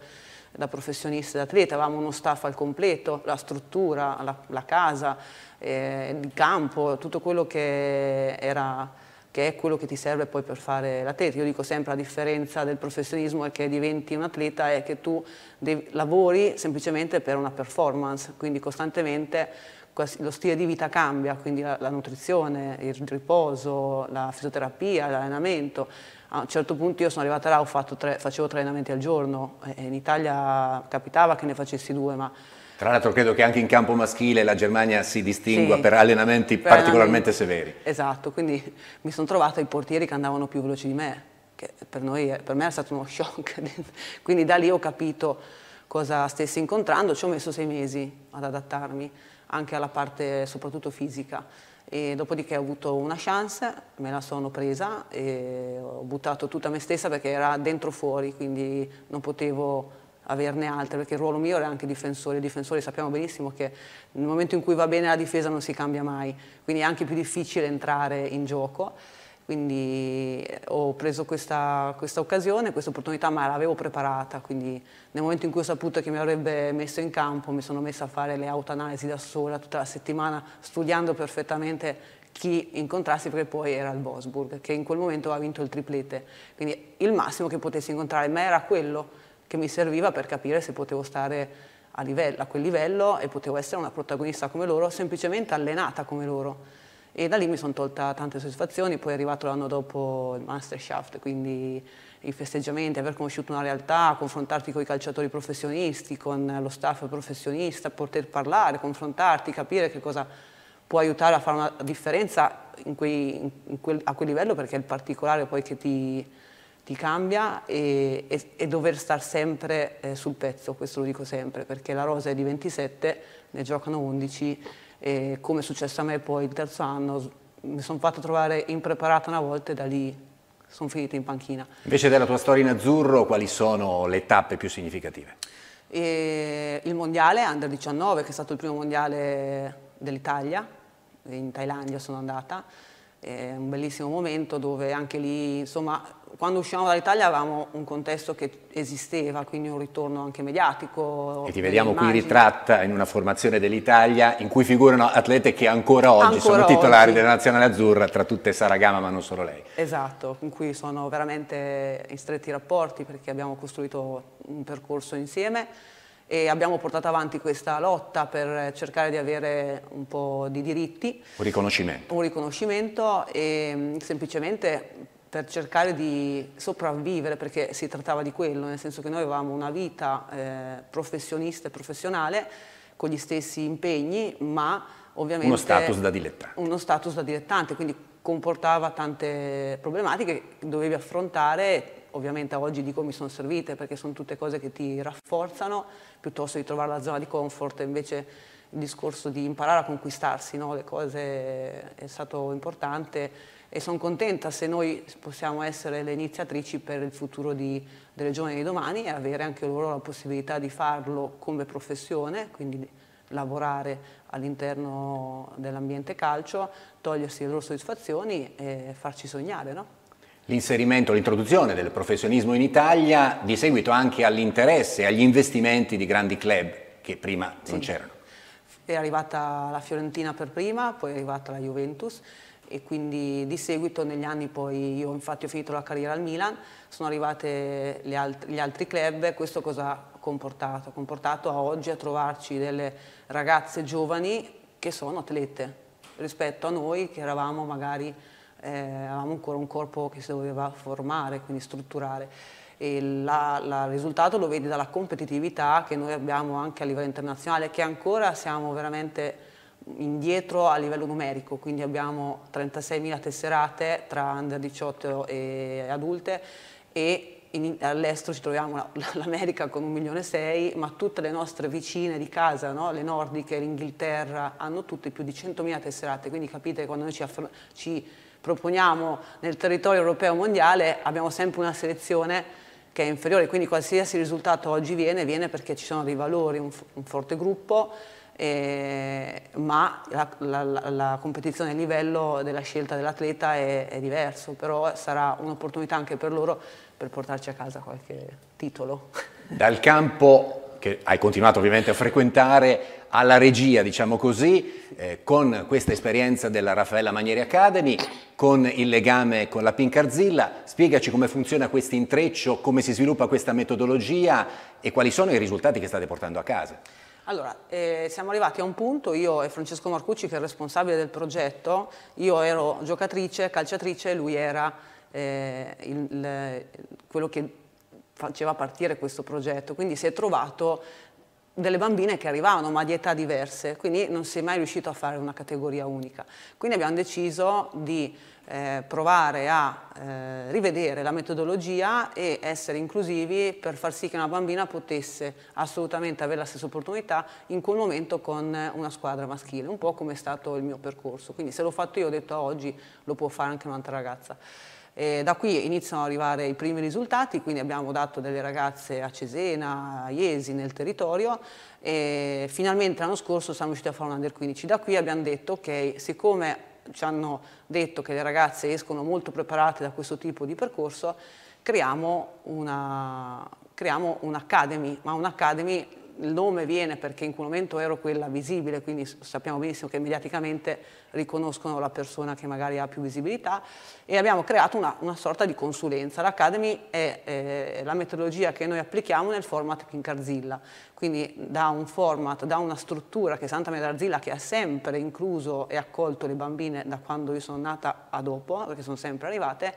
da professionisti e da atleti, avevamo uno staff al completo, la struttura, la, la casa, eh, il campo, tutto quello che era che è quello che ti serve poi per fare l'atleta. Io dico sempre la differenza del professionismo è che diventi un atleta è che tu lavori semplicemente per una performance, quindi costantemente lo stile di vita cambia, quindi la, la nutrizione, il riposo, la fisioterapia, l'allenamento. A un certo punto io sono arrivata là, tre, facevo tre allenamenti al giorno, in Italia capitava che ne facessi due, ma tra l'altro credo che anche in campo maschile la Germania si distingua sì, per allenamenti per particolarmente allenamenti. severi. Esatto, quindi mi sono trovata i portieri che andavano più veloci di me, che per, noi, per me è stato uno shock. quindi da lì ho capito cosa stessi incontrando, ci ho messo sei mesi ad adattarmi, anche alla parte soprattutto fisica. E dopodiché ho avuto una chance, me la sono presa e ho buttato tutta me stessa perché era dentro fuori, quindi non potevo averne altre, perché il ruolo mio era anche difensore. I difensori sappiamo benissimo che nel momento in cui va bene la difesa non si cambia mai, quindi è anche più difficile entrare in gioco. Quindi eh, ho preso questa, questa occasione, questa opportunità, ma l'avevo preparata, quindi nel momento in cui ho saputo che mi avrebbe messo in campo mi sono messa a fare le autoanalisi da sola tutta la settimana, studiando perfettamente chi incontrassi perché poi era il Bosburg che in quel momento ha vinto il triplete quindi il massimo che potessi incontrare ma era quello che mi serviva per capire se potevo stare a, livello, a quel livello e potevo essere una protagonista come loro, semplicemente allenata come loro. E da lì mi sono tolta tante soddisfazioni, poi è arrivato l'anno dopo il Masterchef, quindi i festeggiamenti, aver conosciuto una realtà, confrontarti con i calciatori professionisti, con lo staff professionista, poter parlare, confrontarti, capire che cosa può aiutare a fare una differenza in quei, in quel, a quel livello perché è il particolare poi che ti, ti cambia e, e, e dover stare sempre eh, sul pezzo, questo lo dico sempre, perché la rosa è di 27, ne giocano 11 e come è successo a me poi il terzo anno mi sono fatta trovare impreparata una volta e da lì sono finita in panchina. Invece della tua storia in azzurro, quali sono le tappe più significative? E il mondiale Under 19, che è stato il primo mondiale dell'Italia, in Thailandia sono andata, è un bellissimo momento dove anche lì insomma quando usciamo dall'Italia avevamo un contesto che esisteva, quindi un ritorno anche mediatico. E ti vediamo qui ritratta in una formazione dell'Italia in cui figurano atlete che ancora oggi ancora sono titolari della Nazionale Azzurra, tra tutte Saragama ma non solo lei. Esatto, con cui sono veramente in stretti rapporti perché abbiamo costruito un percorso insieme e abbiamo portato avanti questa lotta per cercare di avere un po' di diritti. Un riconoscimento. Un riconoscimento e mm, semplicemente per cercare di sopravvivere, perché si trattava di quello, nel senso che noi avevamo una vita eh, professionista e professionale con gli stessi impegni, ma ovviamente... Uno status da dilettante. Uno status da dilettante, quindi comportava tante problematiche che dovevi affrontare, ovviamente oggi dico mi sono servite perché sono tutte cose che ti rafforzano, piuttosto di trovare la zona di comfort, invece il discorso di imparare a conquistarsi no? le cose è stato importante e sono contenta se noi possiamo essere le iniziatrici per il futuro di, delle giovani di domani e avere anche loro la possibilità di farlo come professione, quindi lavorare all'interno dell'ambiente calcio, togliersi le loro soddisfazioni e farci sognare. No? L'inserimento, l'introduzione del professionismo in Italia di seguito anche all'interesse e agli investimenti di grandi club che prima sì. non c'erano. È arrivata la Fiorentina per prima, poi è arrivata la Juventus, e quindi di seguito negli anni poi io infatti ho finito la carriera al Milan, sono arrivate alt gli altri club questo cosa ha comportato? Ha comportato a oggi a trovarci delle ragazze giovani che sono atlete rispetto a noi che eravamo magari eh, avevamo ancora un corpo che si doveva formare, quindi strutturare. e Il risultato lo vedi dalla competitività che noi abbiamo anche a livello internazionale, che ancora siamo veramente indietro a livello numerico, quindi abbiamo 36.000 tesserate tra under 18 e adulte e all'estero ci troviamo l'America con 1 milione e 6, ma tutte le nostre vicine di casa, no? le nordiche, l'Inghilterra, hanno tutte più di 100.000 tesserate, quindi capite che quando noi ci, ci proponiamo nel territorio europeo mondiale abbiamo sempre una selezione che è inferiore, quindi qualsiasi risultato oggi viene, viene perché ci sono dei valori, un, un forte gruppo, eh, ma la, la, la, competizione a livello della scelta dell'atleta è, è diverso, però sarà un'opportunità anche per loro per portarci a casa qualche titolo. Dal campo che hai continuato ovviamente a frequentare alla regia, diciamo così, eh, con questa esperienza della Raffaella Manieri Academy, con il legame con la Pincarzilla. Spiegaci come funziona questo intreccio, come si sviluppa questa metodologia e quali sono i risultati che state portando a casa. Allora, eh, siamo arrivati a un punto, io e Francesco Marcucci che è responsabile del progetto, io ero giocatrice, calciatrice, lui era eh, il, il, quello che faceva partire questo progetto, quindi si è trovato delle bambine che arrivavano ma di età diverse, quindi non si è mai riuscito a fare una categoria unica. Quindi abbiamo deciso di eh, provare a eh, rivedere la metodologia e essere inclusivi per far sì che una bambina potesse assolutamente avere la stessa opportunità in quel momento con una squadra maschile, un po' come è stato il mio percorso. Quindi se l'ho fatto io ho detto oggi lo può fare anche un'altra ragazza. E da qui iniziano ad arrivare i primi risultati, quindi abbiamo dato delle ragazze a Cesena, a Iesi, nel territorio e finalmente l'anno scorso siamo riusciti a fare un Under 15. Da qui abbiamo detto ok, siccome ci hanno detto che le ragazze escono molto preparate da questo tipo di percorso, creiamo un'academy, un ma un'academy il nome viene perché in quel momento ero quella visibile, quindi sappiamo benissimo che mediaticamente riconoscono la persona che magari ha più visibilità e abbiamo creato una, una sorta di consulenza. L'Academy è eh, la metodologia che noi applichiamo nel format Pincarzilla, quindi da un format, da una struttura che è Santa Maria che ha sempre incluso e accolto le bambine da quando io sono nata a dopo, perché sono sempre arrivate,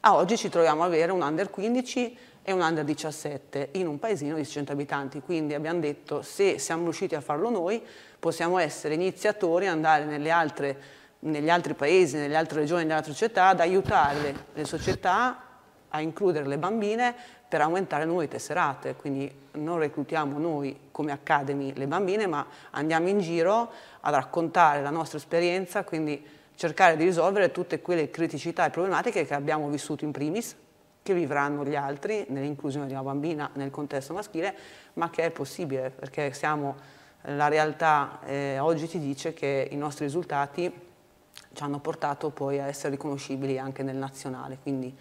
a oggi ci troviamo ad avere un under 15 è un under 17 in un paesino di 100 abitanti, quindi abbiamo detto se siamo riusciti a farlo noi possiamo essere iniziatori, andare nelle altre, negli altri paesi, nelle altre regioni, nelle altre città, ad aiutare le società a includere le bambine per aumentare il numero di tesserate, quindi non reclutiamo noi come Academy le bambine, ma andiamo in giro a raccontare la nostra esperienza, quindi cercare di risolvere tutte quelle criticità e problematiche che abbiamo vissuto in primis che vivranno gli altri nell'inclusione di una bambina nel contesto maschile, ma che è possibile perché siamo, la realtà eh, oggi ci dice che i nostri risultati ci hanno portato poi a essere riconoscibili anche nel nazionale. Quindi,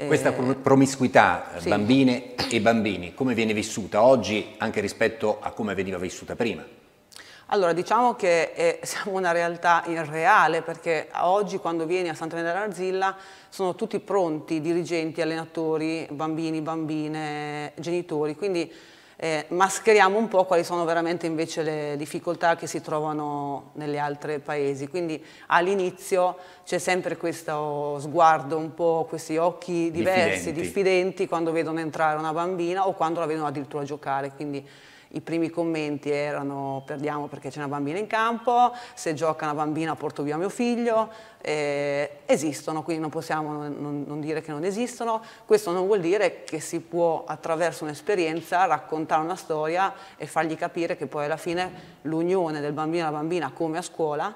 eh, Questa promiscuità eh, sì. bambine e bambini, come viene vissuta oggi anche rispetto a come veniva vissuta prima? Allora, diciamo che è, siamo una realtà irreale perché oggi quando vieni a Sant'Andrea dell'Arzilla sono tutti pronti, dirigenti, allenatori, bambini, bambine, genitori, quindi eh, mascheriamo un po' quali sono veramente invece le difficoltà che si trovano nelle altre paesi. Quindi all'inizio c'è sempre questo sguardo, un po' questi occhi diversi, diffidenti. diffidenti quando vedono entrare una bambina o quando la vedono addirittura giocare. Quindi, i primi commenti erano perdiamo perché c'è una bambina in campo, se gioca una bambina porto via mio figlio, eh, esistono, quindi non possiamo non, non dire che non esistono. Questo non vuol dire che si può attraverso un'esperienza raccontare una storia e fargli capire che poi alla fine l'unione del bambino e la bambina come a scuola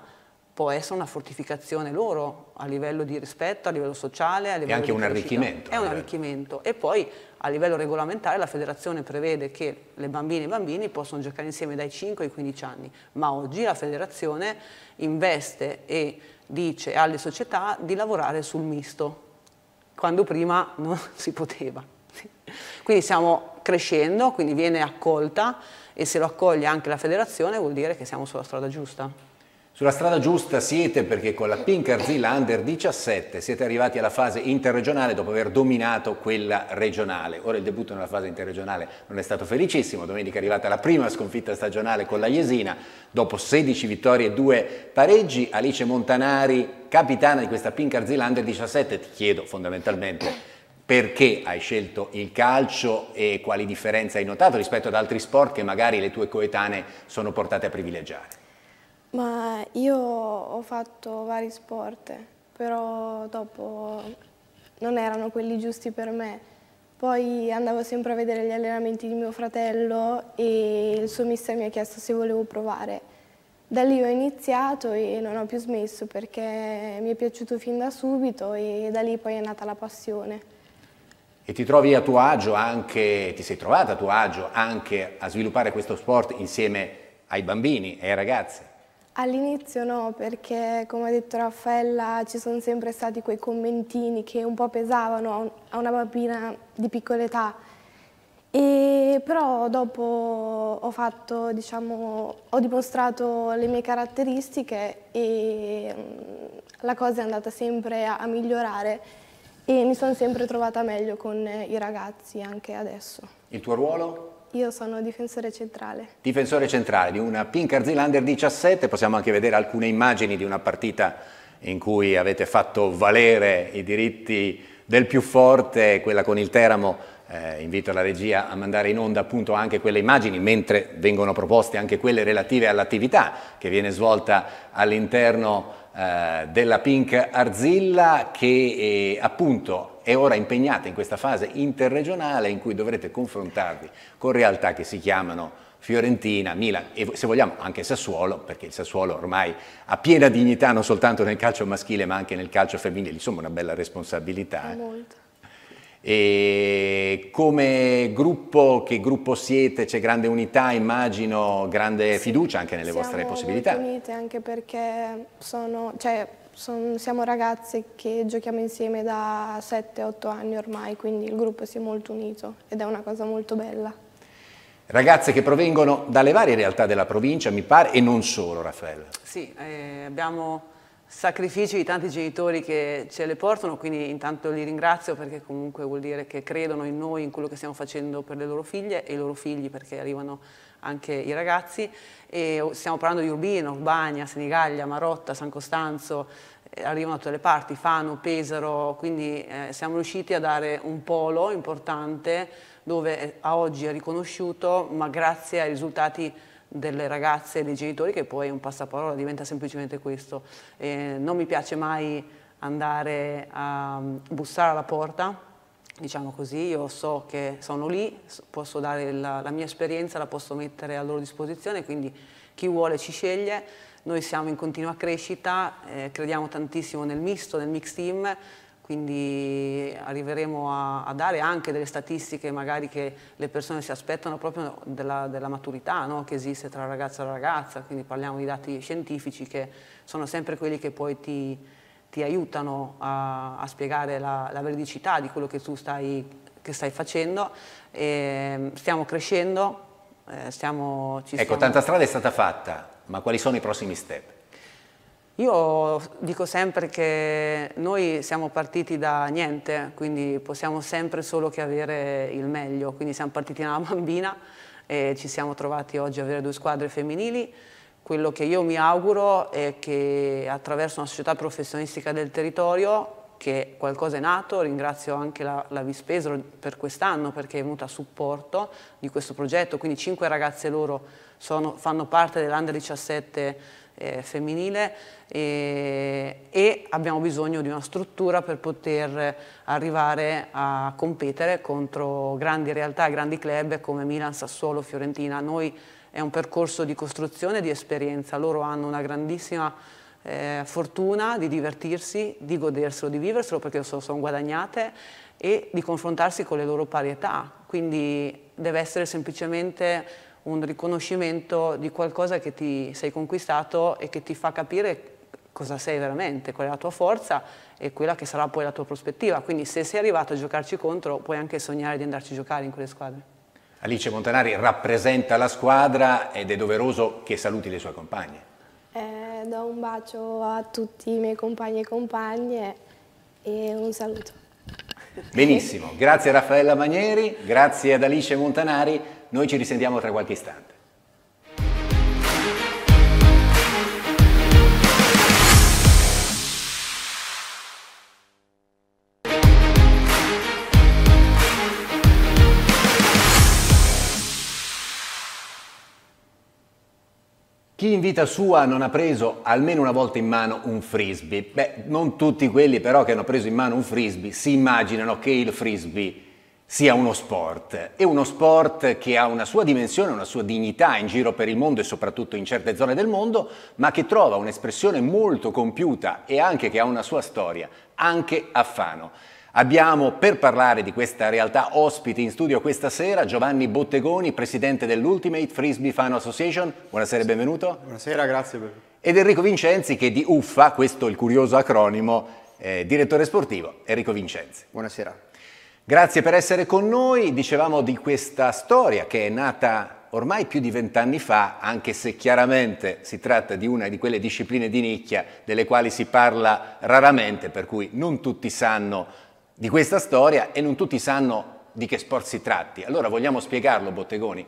può essere una fortificazione loro a livello di rispetto, a livello sociale, a livello e anche un crescita. arricchimento. È un arricchimento. E poi a livello regolamentare la federazione prevede che le bambine e i bambini possono giocare insieme dai 5 ai 15 anni, ma oggi la federazione investe e dice alle società di lavorare sul misto, quando prima non si poteva. Quindi stiamo crescendo, quindi viene accolta e se lo accoglie anche la federazione vuol dire che siamo sulla strada giusta. Sulla strada giusta siete perché con la Pink Zilla Under 17 siete arrivati alla fase interregionale dopo aver dominato quella regionale. Ora il debutto nella fase interregionale non è stato felicissimo, domenica è arrivata la prima sconfitta stagionale con la Jesina, dopo 16 vittorie e 2 pareggi, Alice Montanari, capitana di questa Pink Zilla Under 17, ti chiedo fondamentalmente perché hai scelto il calcio e quali differenze hai notato rispetto ad altri sport che magari le tue coetanee sono portate a privilegiare. Ma io ho fatto vari sport, però dopo non erano quelli giusti per me. Poi andavo sempre a vedere gli allenamenti di mio fratello e il suo mister mi ha chiesto se volevo provare. Da lì ho iniziato e non ho più smesso perché mi è piaciuto fin da subito e da lì poi è nata la passione. E ti trovi a tuo agio anche, ti sei trovata a tuo agio anche a sviluppare questo sport insieme ai bambini e ai ragazzi? All'inizio no, perché come ha detto Raffaella ci sono sempre stati quei commentini che un po' pesavano a una bambina di piccola età. E però dopo ho, fatto, diciamo, ho dimostrato le mie caratteristiche e mm, la cosa è andata sempre a, a migliorare e mi sono sempre trovata meglio con i ragazzi anche adesso. Il tuo ruolo? Io sono difensore centrale. Difensore centrale di una Pinkar Zilander 17, possiamo anche vedere alcune immagini di una partita in cui avete fatto valere i diritti del più forte, quella con il Teramo. Eh, invito la regia a mandare in onda appunto anche quelle immagini, mentre vengono proposte anche quelle relative all'attività che viene svolta all'interno eh, della Pink Arzilla che eh, appunto è ora impegnata in questa fase interregionale in cui dovrete confrontarvi con realtà che si chiamano Fiorentina, Milan e se vogliamo anche Sassuolo, perché il Sassuolo ormai ha piena dignità non soltanto nel calcio maschile ma anche nel calcio femminile, insomma una bella responsabilità. Molto. E come gruppo, che gruppo siete? C'è grande unità, immagino, grande sì, fiducia anche nelle vostre possibilità. Siamo unite anche perché sono, cioè, sono, siamo ragazze che giochiamo insieme da 7-8 anni ormai, quindi il gruppo si è molto unito ed è una cosa molto bella. Ragazze che provengono dalle varie realtà della provincia, mi pare, e non solo, Raffaella. Sì, eh, abbiamo sacrifici di tanti genitori che ce le portano, quindi intanto li ringrazio perché comunque vuol dire che credono in noi, in quello che stiamo facendo per le loro figlie e i loro figli perché arrivano anche i ragazzi. E oh, stiamo parlando di Urbino, Urbania, Senigallia, Marotta, San Costanzo, arrivano da tutte le parti, Fano, Pesaro, quindi eh, siamo riusciti a dare un polo importante dove eh, a oggi è riconosciuto, ma grazie ai risultati delle ragazze e dei genitori che poi un passaparola diventa semplicemente questo. Eh, non mi piace mai andare a mm, bussare alla porta, diciamo così, io so che sono lì, posso dare la, la mia esperienza, la posso mettere a loro disposizione, quindi chi vuole ci sceglie noi siamo in continua crescita, eh, crediamo tantissimo nel misto, nel mix team, quindi arriveremo a, a, dare anche delle statistiche magari che le persone si aspettano proprio della, della maturità no? che esiste tra ragazza e ragazza, quindi parliamo di dati scientifici che sono sempre quelli che poi ti, ti aiutano a, a spiegare la, la, veridicità di quello che tu stai, che stai facendo. E ehm, stiamo crescendo, eh, stiamo, ci ecco, stiamo... tanta strada è stata fatta, ma quali sono i prossimi step? Io dico sempre che noi siamo partiti da niente, quindi possiamo sempre solo che avere il meglio, quindi siamo partiti dalla bambina e ci siamo trovati oggi a avere due squadre femminili. Quello che io mi auguro è che attraverso una società professionistica del territorio che qualcosa è nato, ringrazio anche la, la Vispesro per quest'anno perché è venuta a supporto di questo progetto, quindi cinque ragazze loro sono, fanno parte dell'Under 17 eh, femminile eh, e abbiamo bisogno di una struttura per poter arrivare a competere contro grandi realtà, grandi club come Milan, Sassuolo, Fiorentina. Noi è un percorso di costruzione e di esperienza, loro hanno una grandissima eh, fortuna di divertirsi, di goderselo, di viverselo perché sono, sono guadagnate e di confrontarsi con le loro pari età, quindi deve essere semplicemente un riconoscimento di qualcosa che ti sei conquistato e che ti fa capire cosa sei veramente, qual è la tua forza e quella che sarà poi la tua prospettiva. Quindi se sei arrivato a giocarci contro puoi anche sognare di andarci a giocare in quelle squadre. Alice Montanari rappresenta la squadra ed è doveroso che saluti le sue compagne. Eh, do un bacio a tutti i miei compagni e compagne e un saluto. Benissimo, grazie a Raffaella Manieri, grazie ad Alice Montanari. Noi ci risentiamo tra qualche istante. Chi in vita sua non ha preso almeno una volta in mano un frisbee? Beh, non tutti quelli però che hanno preso in mano un frisbee si immaginano che il frisbee sia uno sport. È uno sport che ha una sua dimensione, una sua dignità in giro per il mondo e soprattutto in certe zone del mondo, ma che trova un'espressione molto compiuta e anche che ha una sua storia, anche a Fano. Abbiamo per parlare di questa realtà ospite in studio questa sera Giovanni Bottegoni, presidente dell'Ultimate Frisbee Fano Association. Buonasera e benvenuto. Buonasera, grazie. Ed Enrico Vincenzi che di UFFA, questo è il curioso acronimo, eh, direttore sportivo Enrico Vincenzi. Buonasera. Grazie per essere con noi, dicevamo di questa storia che è nata ormai più di vent'anni fa, anche se chiaramente si tratta di una di quelle discipline di nicchia delle quali si parla raramente, per cui non tutti sanno di questa storia e non tutti sanno di che sport si tratti. Allora vogliamo spiegarlo, Bottegoni?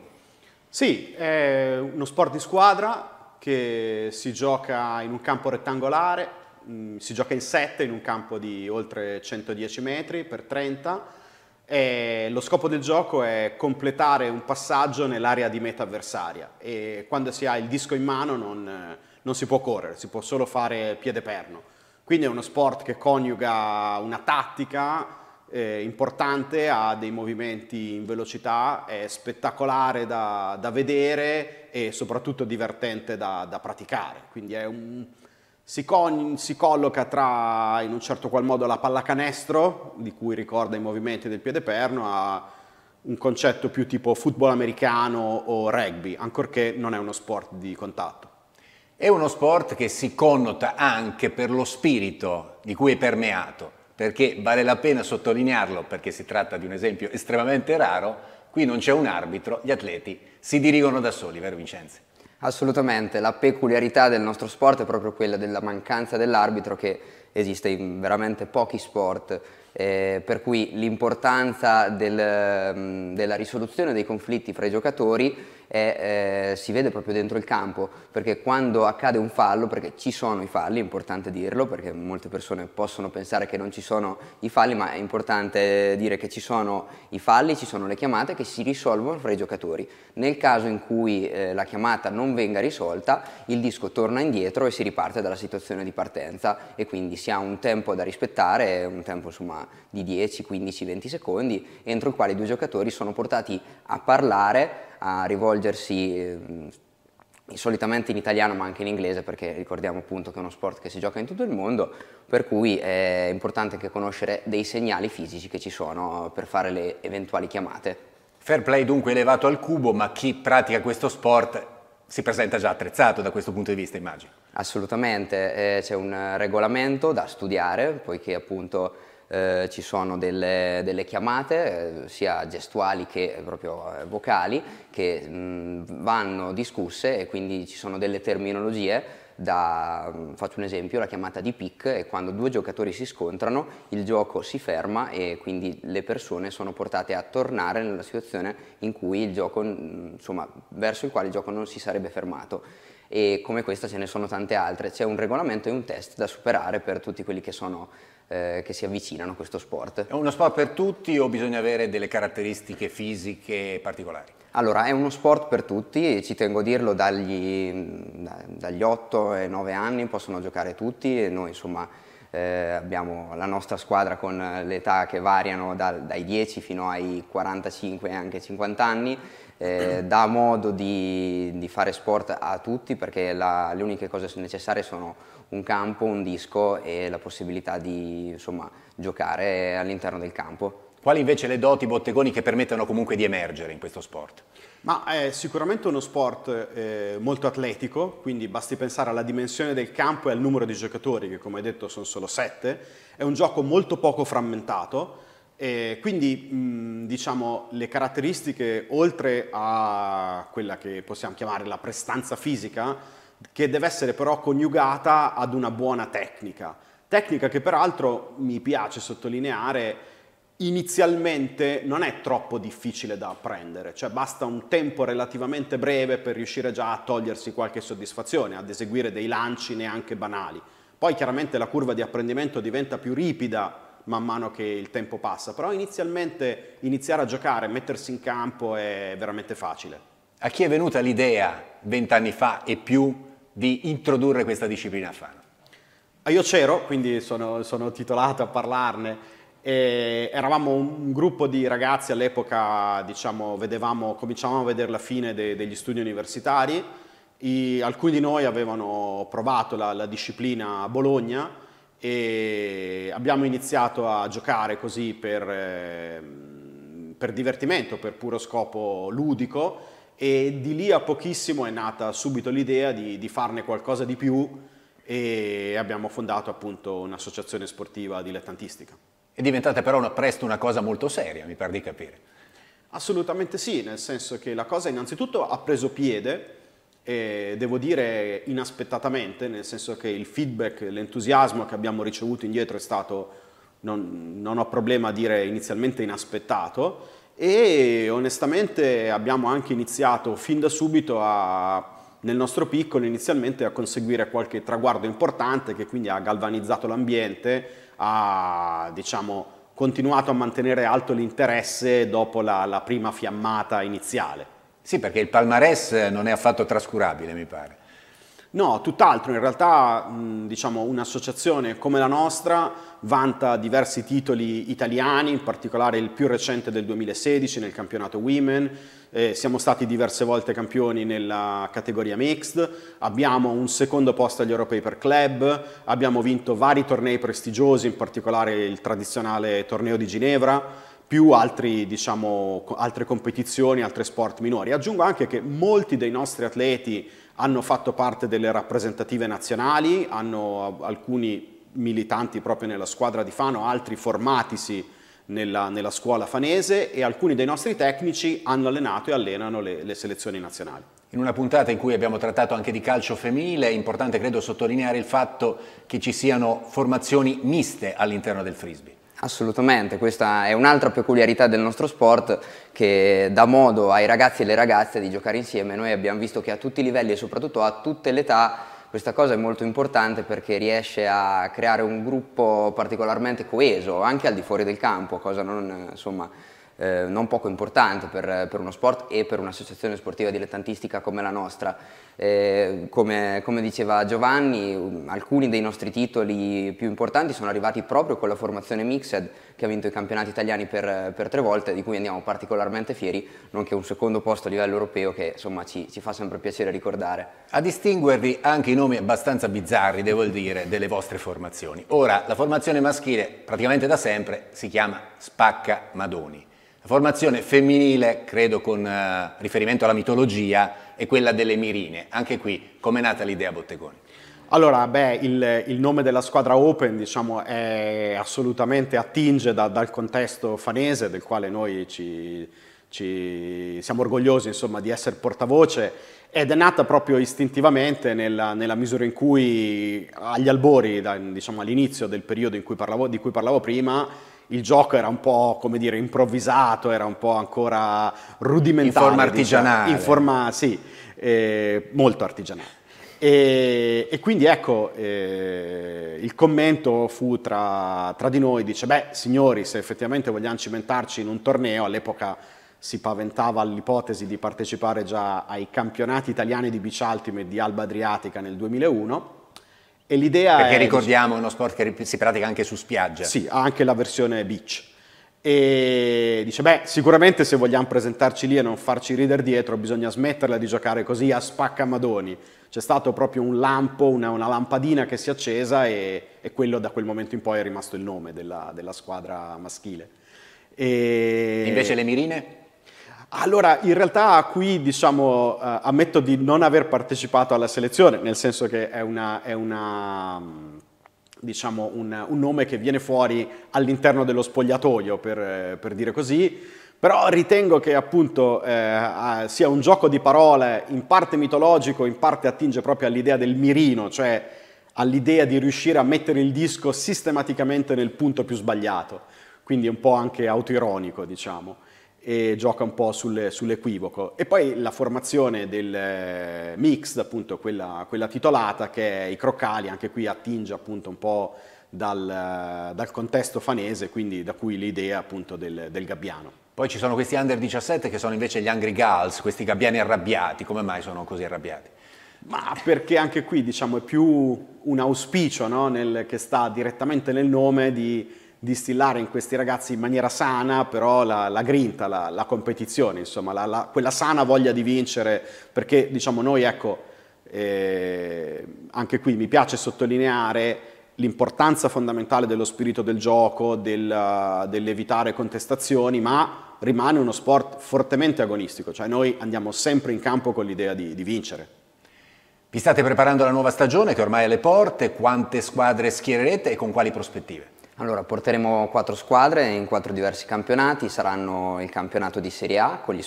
Sì, è uno sport di squadra che si gioca in un campo rettangolare, mm, si gioca in sette in un campo di oltre 110 metri per 30 e eh, lo scopo del gioco è completare un passaggio nell'area di meta avversaria e quando si ha il disco in mano non, non si può correre, si può solo fare piede perno. Quindi è uno sport che coniuga una tattica eh, importante, ha dei movimenti in velocità, è spettacolare da, da vedere e soprattutto divertente da, da praticare. Quindi è un, si, con, si, colloca tra, in un certo qual modo, la pallacanestro, di cui ricorda i movimenti del piede perno, a un concetto più tipo football americano o rugby, ancorché non è uno sport di contatto. È uno sport che si connota anche per lo spirito di cui è permeato, perché vale la pena sottolinearlo, perché si tratta di un esempio estremamente raro, qui non c'è un arbitro, gli atleti si dirigono da soli, vero Vincenzo? Assolutamente, la peculiarità del nostro sport è proprio quella della mancanza dell'arbitro che esiste in veramente pochi sport, eh, per cui l'importanza del, mm, della risoluzione dei conflitti fra i giocatori è, eh, si vede proprio dentro il campo, perché quando accade un fallo, perché ci sono i falli, è importante dirlo, perché molte persone possono pensare che non ci sono i falli, ma è importante dire che ci sono i falli, ci sono le chiamate che si risolvono fra i giocatori. Nel caso in cui eh, la chiamata non venga risolta, il disco torna indietro e si riparte dalla situazione di partenza e quindi si ha un tempo da rispettare, un tempo insomma di 10, 15, 20 secondi, entro il quale i due giocatori sono portati a parlare a rivolgersi ehm, solitamente in italiano ma anche in inglese perché ricordiamo appunto che è uno sport che si gioca in tutto il mondo per cui è importante anche conoscere dei segnali fisici che ci sono per fare le eventuali chiamate. Fair play dunque elevato al cubo ma chi pratica questo sport si presenta già attrezzato da questo punto di vista immagino. Assolutamente, eh, c'è un regolamento da studiare poiché appunto eh, ci sono delle, delle chiamate, eh, sia gestuali che proprio eh, vocali, che mh, mm, vanno discusse e quindi ci sono delle terminologie. Da, mm, faccio un esempio, la chiamata di pick è quando due giocatori si scontrano, il gioco si ferma e quindi le persone sono portate a tornare nella situazione in cui il gioco, mm, insomma, verso il quale il gioco non si sarebbe fermato e come questa ce ne sono tante altre. C'è un regolamento e un test da superare per tutti quelli che sono eh, che si avvicinano a questo sport. È uno sport per tutti o bisogna avere delle caratteristiche fisiche particolari? Allora, è uno sport per tutti, ci tengo a dirlo, dagli, dagli 8 ai 9 anni possono giocare tutti e noi insomma eh, abbiamo la nostra squadra con le età che variano da, dai 10 fino ai 45 e anche 50 anni eh, dà modo di, di, fare sport a tutti perché la, le uniche cose necessarie sono un campo, un disco e la possibilità di insomma, giocare all'interno del campo. Quali invece le doti bottegoni che permettono comunque di emergere in questo sport? Ma è eh, sicuramente uno sport eh, molto atletico, quindi basti pensare alla dimensione del campo e al numero di giocatori, che come detto sono solo sette. È un gioco molto poco frammentato, e eh, quindi mm, diciamo, le caratteristiche, oltre a quella che possiamo chiamare la prestanza fisica, che deve essere però coniugata ad una buona tecnica. Tecnica che peraltro, mi piace sottolineare, inizialmente non è troppo difficile da apprendere, cioè basta un tempo relativamente breve per riuscire già a togliersi qualche soddisfazione, ad eseguire dei lanci neanche banali. Poi chiaramente la curva di apprendimento diventa più ripida man mano che il tempo passa, però inizialmente iniziare a giocare, mettersi in campo è veramente facile. A chi è venuta l'idea vent'anni fa e più di introdurre questa disciplina a Fano? Ah, io c'ero, quindi sono, sono titolato a parlarne. E eravamo un gruppo di ragazzi all'epoca, diciamo, cominciavamo a vedere la fine de, degli studi universitari. I, alcuni di noi avevano provato la, la disciplina a Bologna e abbiamo iniziato a giocare così per, ehm, per divertimento, per puro scopo ludico e di lì a pochissimo è nata subito l'idea di, di farne qualcosa di più e abbiamo fondato appunto un'associazione sportiva dilettantistica. È diventata però una, presto una cosa molto seria, mi pare di capire. Assolutamente sì, nel senso che la cosa innanzitutto ha preso piede e devo dire inaspettatamente, nel senso che il feedback, l'entusiasmo che abbiamo ricevuto indietro è stato, non, non ho problema a dire inizialmente inaspettato, e onestamente abbiamo anche iniziato fin da subito a, nel nostro piccolo inizialmente a conseguire qualche traguardo importante che quindi ha galvanizzato l'ambiente, ha diciamo, continuato a mantenere alto l'interesse dopo la, la prima fiammata iniziale. Sì, perché il palmarès non è affatto trascurabile, mi pare. No, tutt'altro, in realtà diciamo, un'associazione come la nostra vanta diversi titoli italiani, in particolare il più recente del 2016 nel campionato Women, eh, siamo stati diverse volte campioni nella categoria Mixed, abbiamo un secondo posto agli Europei per Club, abbiamo vinto vari tornei prestigiosi, in particolare il tradizionale torneo di Ginevra, più altri, diciamo, altre competizioni, altri sport minori. Aggiungo anche che molti dei nostri atleti hanno fatto parte delle rappresentative nazionali, hanno alcuni militanti proprio nella squadra di Fano, altri formatisi nella, nella scuola fanese e alcuni dei nostri tecnici hanno allenato e allenano le, le selezioni nazionali. In una puntata in cui abbiamo trattato anche di calcio femminile è importante credo sottolineare il fatto che ci siano formazioni miste all'interno del frisbee. Assolutamente, questa è un'altra peculiarità del nostro sport che dà modo ai ragazzi e alle ragazze di giocare insieme. Noi abbiamo visto che a tutti i livelli e soprattutto a tutte le età questa cosa è molto importante perché riesce a creare un gruppo particolarmente coeso anche al di fuori del campo, cosa non, insomma, eh, non poco importante per, per uno sport e per un'associazione sportiva dilettantistica come la nostra. Eh, come, come, diceva Giovanni, alcuni dei nostri titoli più importanti sono arrivati proprio con la formazione Mixed che ha vinto i campionati italiani per, per tre volte, di cui andiamo particolarmente fieri, nonché un secondo posto a livello europeo che insomma ci, ci fa sempre piacere ricordare. A distinguervi anche i nomi abbastanza bizzarri, devo dire, delle vostre formazioni. Ora, la formazione maschile, praticamente da sempre, si chiama Spacca Madoni. La formazione femminile, credo con eh, riferimento alla mitologia, e quella delle Mirine. Anche qui, come è nata l'idea Bottegoni? Allora, beh, il, il, nome della squadra Open, diciamo, è assolutamente attinge da, dal contesto fanese del quale noi ci, ci siamo orgogliosi, insomma, di essere portavoce ed è nata proprio istintivamente nella, nella misura in cui agli albori, da, diciamo all'inizio del periodo cui parlavo, di cui parlavo prima, il gioco era un po', come dire, improvvisato, era un po' ancora rudimentale. In forma diciamo. artigianale. Diciamo, in forma, sì, eh, molto artigianale. E, e quindi ecco, eh, il commento fu tra, tra di noi, dice, beh signori, se effettivamente vogliamo cimentarci in un torneo, all'epoca si paventava l'ipotesi di partecipare già ai campionati italiani di bicialtime di Alba Adriatica nel 2001, e l'idea Perché è, ricordiamo è uno sport che si pratica anche su spiaggia. Sì, ha anche la versione beach. E dice, beh, sicuramente se vogliamo presentarci lì e non farci ridere dietro, bisogna smetterla di giocare così a spacca madoni. C'è stato proprio un lampo, una, una lampadina che si è accesa e, e, quello da quel momento in poi è rimasto il nome della, della squadra maschile. E... Invece le mirine? Allora, in realtà qui diciamo, eh, ammetto di non aver partecipato alla selezione, nel senso che è, una, è una, mm, diciamo, un, un, nome che viene fuori all'interno dello spogliatoio, per, eh, per, dire così, però ritengo che appunto eh, sia un gioco di parole in parte mitologico, in parte attinge proprio all'idea del mirino, cioè all'idea di riuscire a mettere il disco sistematicamente nel punto più sbagliato, quindi un po' anche autoironico, diciamo e gioca un po' sul, sull'equivoco. E poi la formazione del eh, mix, appunto quella, quella, titolata, che è i croccali, anche qui attinge appunto un po' dal, eh, dal contesto fanese, quindi da cui l'idea appunto del, del gabbiano. Poi ci sono questi under 17 che sono invece gli angry girls, questi gabbiani arrabbiati, come mai sono così arrabbiati? Ma perché anche qui diciamo è più un auspicio no? nel, che sta direttamente nel nome di distillare in questi ragazzi in maniera sana però la, la grinta, la, la, competizione, insomma, la, quella sana voglia di vincere, perché diciamo noi, ecco, eh, anche qui mi piace sottolineare l'importanza fondamentale dello spirito del gioco, del, eh, dell'evitare contestazioni, ma rimane uno sport fortemente agonistico, cioè noi andiamo sempre in campo con l'idea di, di vincere. Vi state preparando la nuova stagione che ormai è alle porte, quante squadre schiererete e con quali prospettive? Allora, porteremo quattro squadre in quattro diversi campionati, saranno il campionato di Serie A con gli,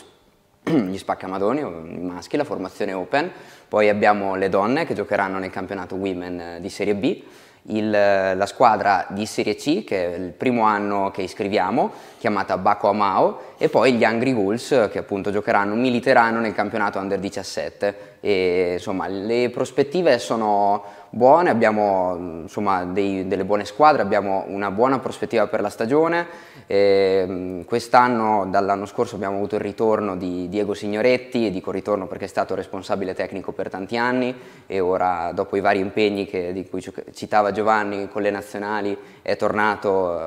gli spaccamadoni, i maschi, la formazione Open, poi abbiamo le donne che giocheranno nel campionato Women eh, di Serie B, il, la squadra di Serie C, che è il primo anno che iscriviamo, chiamata Baco Amao, e poi gli Angry Ghouls, che appunto giocheranno militeranno nel campionato Under 17. E, insomma, le prospettive sono buone, abbiamo insomma, dei, delle buone squadre, abbiamo una buona prospettiva per la stagione. Ehm, quest'anno, dall'anno scorso, abbiamo avuto il ritorno di Diego Signoretti, e dico ritorno perché è stato responsabile tecnico per tanti anni e ora, dopo i vari impegni che, di cui citava Giovanni con le nazionali, è tornato eh,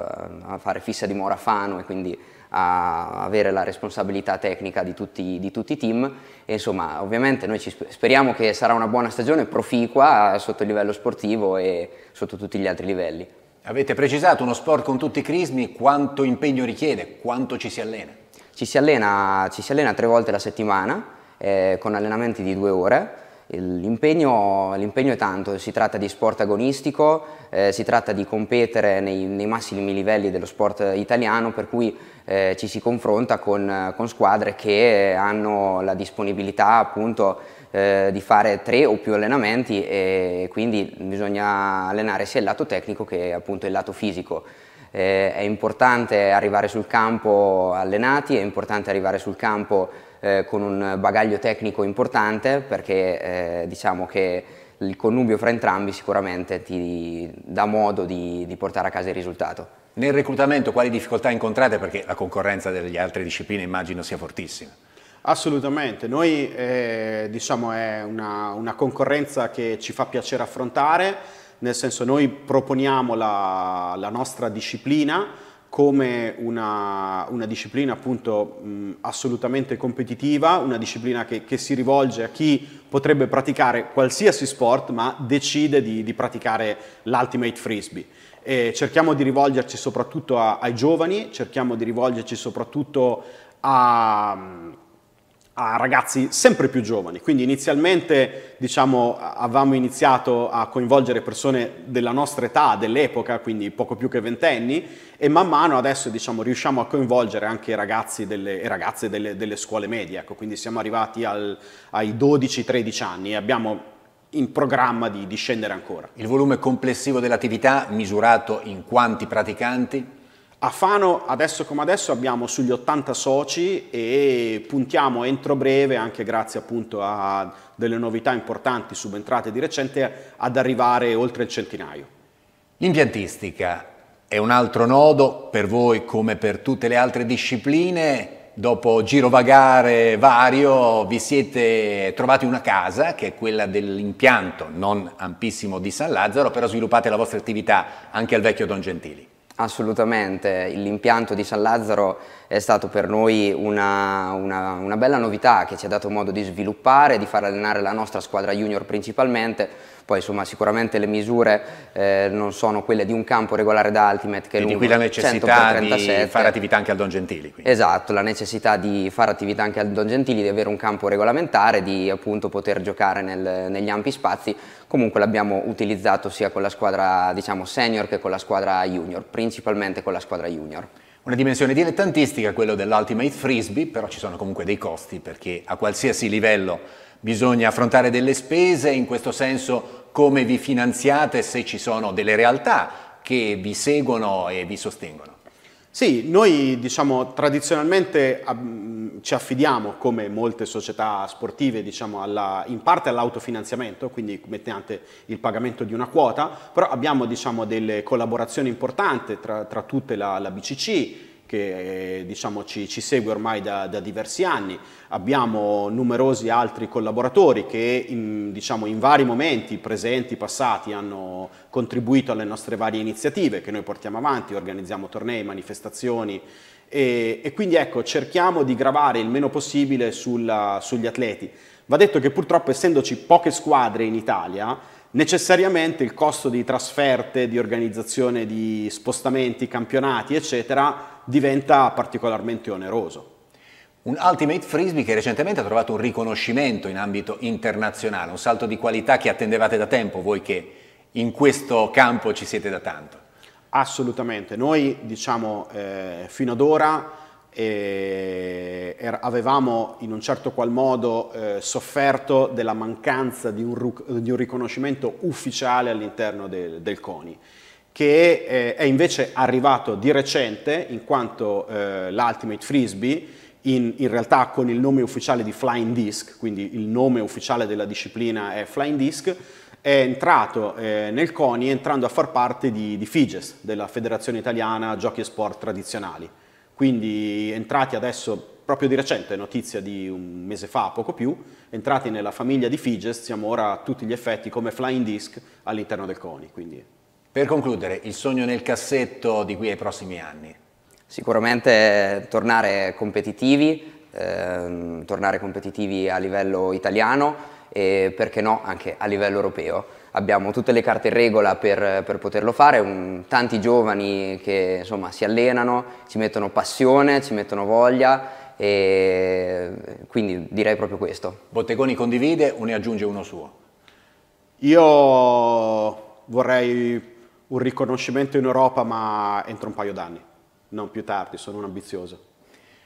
a fare fissa dimora a Fano e quindi a avere la responsabilità tecnica di tutti, di tutti i team e insomma ovviamente noi speriamo che sarà una buona stagione proficua sotto il livello sportivo e sotto tutti gli altri livelli. Avete precisato uno sport con tutti i crismi, quanto impegno richiede, quanto ci si allena? Ci si allena, ci si allena tre volte la settimana eh, con allenamenti di due ore L'impegno, è tanto, si tratta di sport agonistico, eh, si tratta di competere nei, nei, massimi livelli dello sport italiano per cui eh, ci si confronta con, con, squadre che hanno la disponibilità appunto eh, di fare tre o più allenamenti e quindi bisogna allenare sia il lato tecnico che appunto il lato fisico. Eh, è importante arrivare sul campo allenati, è importante arrivare sul campo eh, con un bagaglio tecnico importante perché eh, diciamo che il connubio fra entrambi sicuramente ti dà modo di, di portare a casa il risultato. Nel reclutamento quali difficoltà incontrate? Perché la concorrenza delle altre discipline immagino sia fortissima. Assolutamente, noi eh, diciamo è una, una, concorrenza che ci fa piacere affrontare, nel senso noi proponiamo la, la nostra disciplina, come una, una disciplina appunto mh, assolutamente competitiva, una disciplina che, che, si rivolge a chi potrebbe praticare qualsiasi sport ma decide di, di praticare l'ultimate frisbee. E cerchiamo di rivolgerci soprattutto a, ai giovani, cerchiamo di rivolgerci soprattutto a, a ragazzi sempre più giovani, quindi inizialmente diciamo, avevamo iniziato a coinvolgere persone della nostra età, dell'epoca, quindi poco più che ventenni, e man mano adesso diciamo, riusciamo a coinvolgere anche i ragazzi delle, e ragazze delle, delle, scuole medie, ecco, quindi siamo arrivati al, ai 12-13 anni e abbiamo in programma di, di scendere ancora. Il volume complessivo dell'attività misurato in quanti praticanti? A Fano, adesso come adesso, abbiamo sugli 80 soci e puntiamo entro breve, anche grazie appunto a delle novità importanti subentrate di recente, ad arrivare oltre il centinaio. L'impiantistica è un altro nodo per voi come per tutte le altre discipline. Dopo girovagare vario vi siete trovati una casa che è quella dell'impianto non ampissimo di San Lazzaro, però sviluppate la vostra attività anche al vecchio Don Gentili. Assolutamente, l'impianto di San Lazzaro è stato per noi una, una, una, bella novità che ci ha dato modo di sviluppare, di far allenare la nostra squadra junior principalmente poi insomma sicuramente le misure eh, non sono quelle di un campo regolare da Ultimate che è lungo, di qui la necessità di fare attività anche al Don Gentili. Quindi. Esatto, la necessità di fare attività anche al Don Gentili, di avere un campo regolamentare, di appunto poter giocare nel, negli ampi spazi. Comunque l'abbiamo utilizzato sia con la squadra diciamo senior che con la squadra junior, principalmente con la squadra junior. Una dimensione dilettantistica, quello dell'Ultimate Frisbee, però ci sono comunque dei costi perché a qualsiasi livello Bisogna affrontare delle spese, in questo senso come vi finanziate se ci sono delle realtà che vi seguono e vi sostengono? Sì, noi diciamo tradizionalmente ci affidiamo come molte società sportive diciamo, alla, in parte all'autofinanziamento, quindi mediante il pagamento di una quota, però abbiamo diciamo, delle collaborazioni importanti tra, tra tutte la, la BCC, che eh, diciamo, ci, ci, segue ormai da, da, diversi anni. Abbiamo numerosi altri collaboratori che in, diciamo, in vari momenti, presenti, passati, hanno contribuito alle nostre varie iniziative che noi portiamo avanti, organizziamo tornei, manifestazioni e, e quindi ecco, cerchiamo di gravare il meno possibile sulla, sugli atleti. Va detto che purtroppo essendoci poche squadre in Italia, necessariamente il costo di trasferte, di organizzazione di spostamenti, campionati, eccetera, diventa particolarmente oneroso. Un Ultimate Frisbee che recentemente ha trovato un riconoscimento in ambito internazionale, un salto di qualità che attendevate da tempo voi che in questo campo ci siete da tanto. Assolutamente, noi diciamo eh, fino ad ora e er-, avevamo in un certo qual modo eh, sofferto della mancanza di un, di un riconoscimento ufficiale all'interno del, del, CONI, che eh, è invece arrivato di recente in quanto eh, l'Ultimate Frisbee in, in, realtà con il nome ufficiale di Flying Disc, quindi il nome ufficiale della disciplina è Flying Disc, è entrato eh, nel CONI entrando a far parte di, di FIGES, della Federazione Italiana Giochi e Sport Tradizionali quindi entrati adesso, proprio di recente, notizia di un mese fa, poco più, entrati nella famiglia di Figes, siamo ora a tutti gli effetti come flying disc all'interno del CONI. Quindi. Per concludere, il sogno nel cassetto di qui ai prossimi anni? Sicuramente tornare competitivi, ehm, tornare competitivi a livello italiano e perché no anche a livello europeo abbiamo tutte le carte in regola per, per poterlo fare, un, tanti giovani che insomma, si allenano, ci mettono passione, ci mettono voglia e quindi direi proprio questo. Bottegoni condivide o ne aggiunge uno suo? Io vorrei un riconoscimento in Europa ma entro un paio d'anni, non più tardi, sono un ambizioso.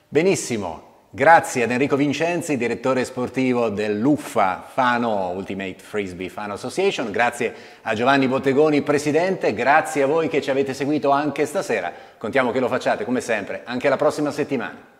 Benissimo, Grazie ad Enrico Vincenzi, direttore sportivo dell'UFA Fano Ultimate Frisbee Fano Association, grazie a Giovanni Bottegoni, presidente, grazie a voi che ci avete seguito anche stasera. Contiamo che lo facciate come sempre anche la prossima settimana.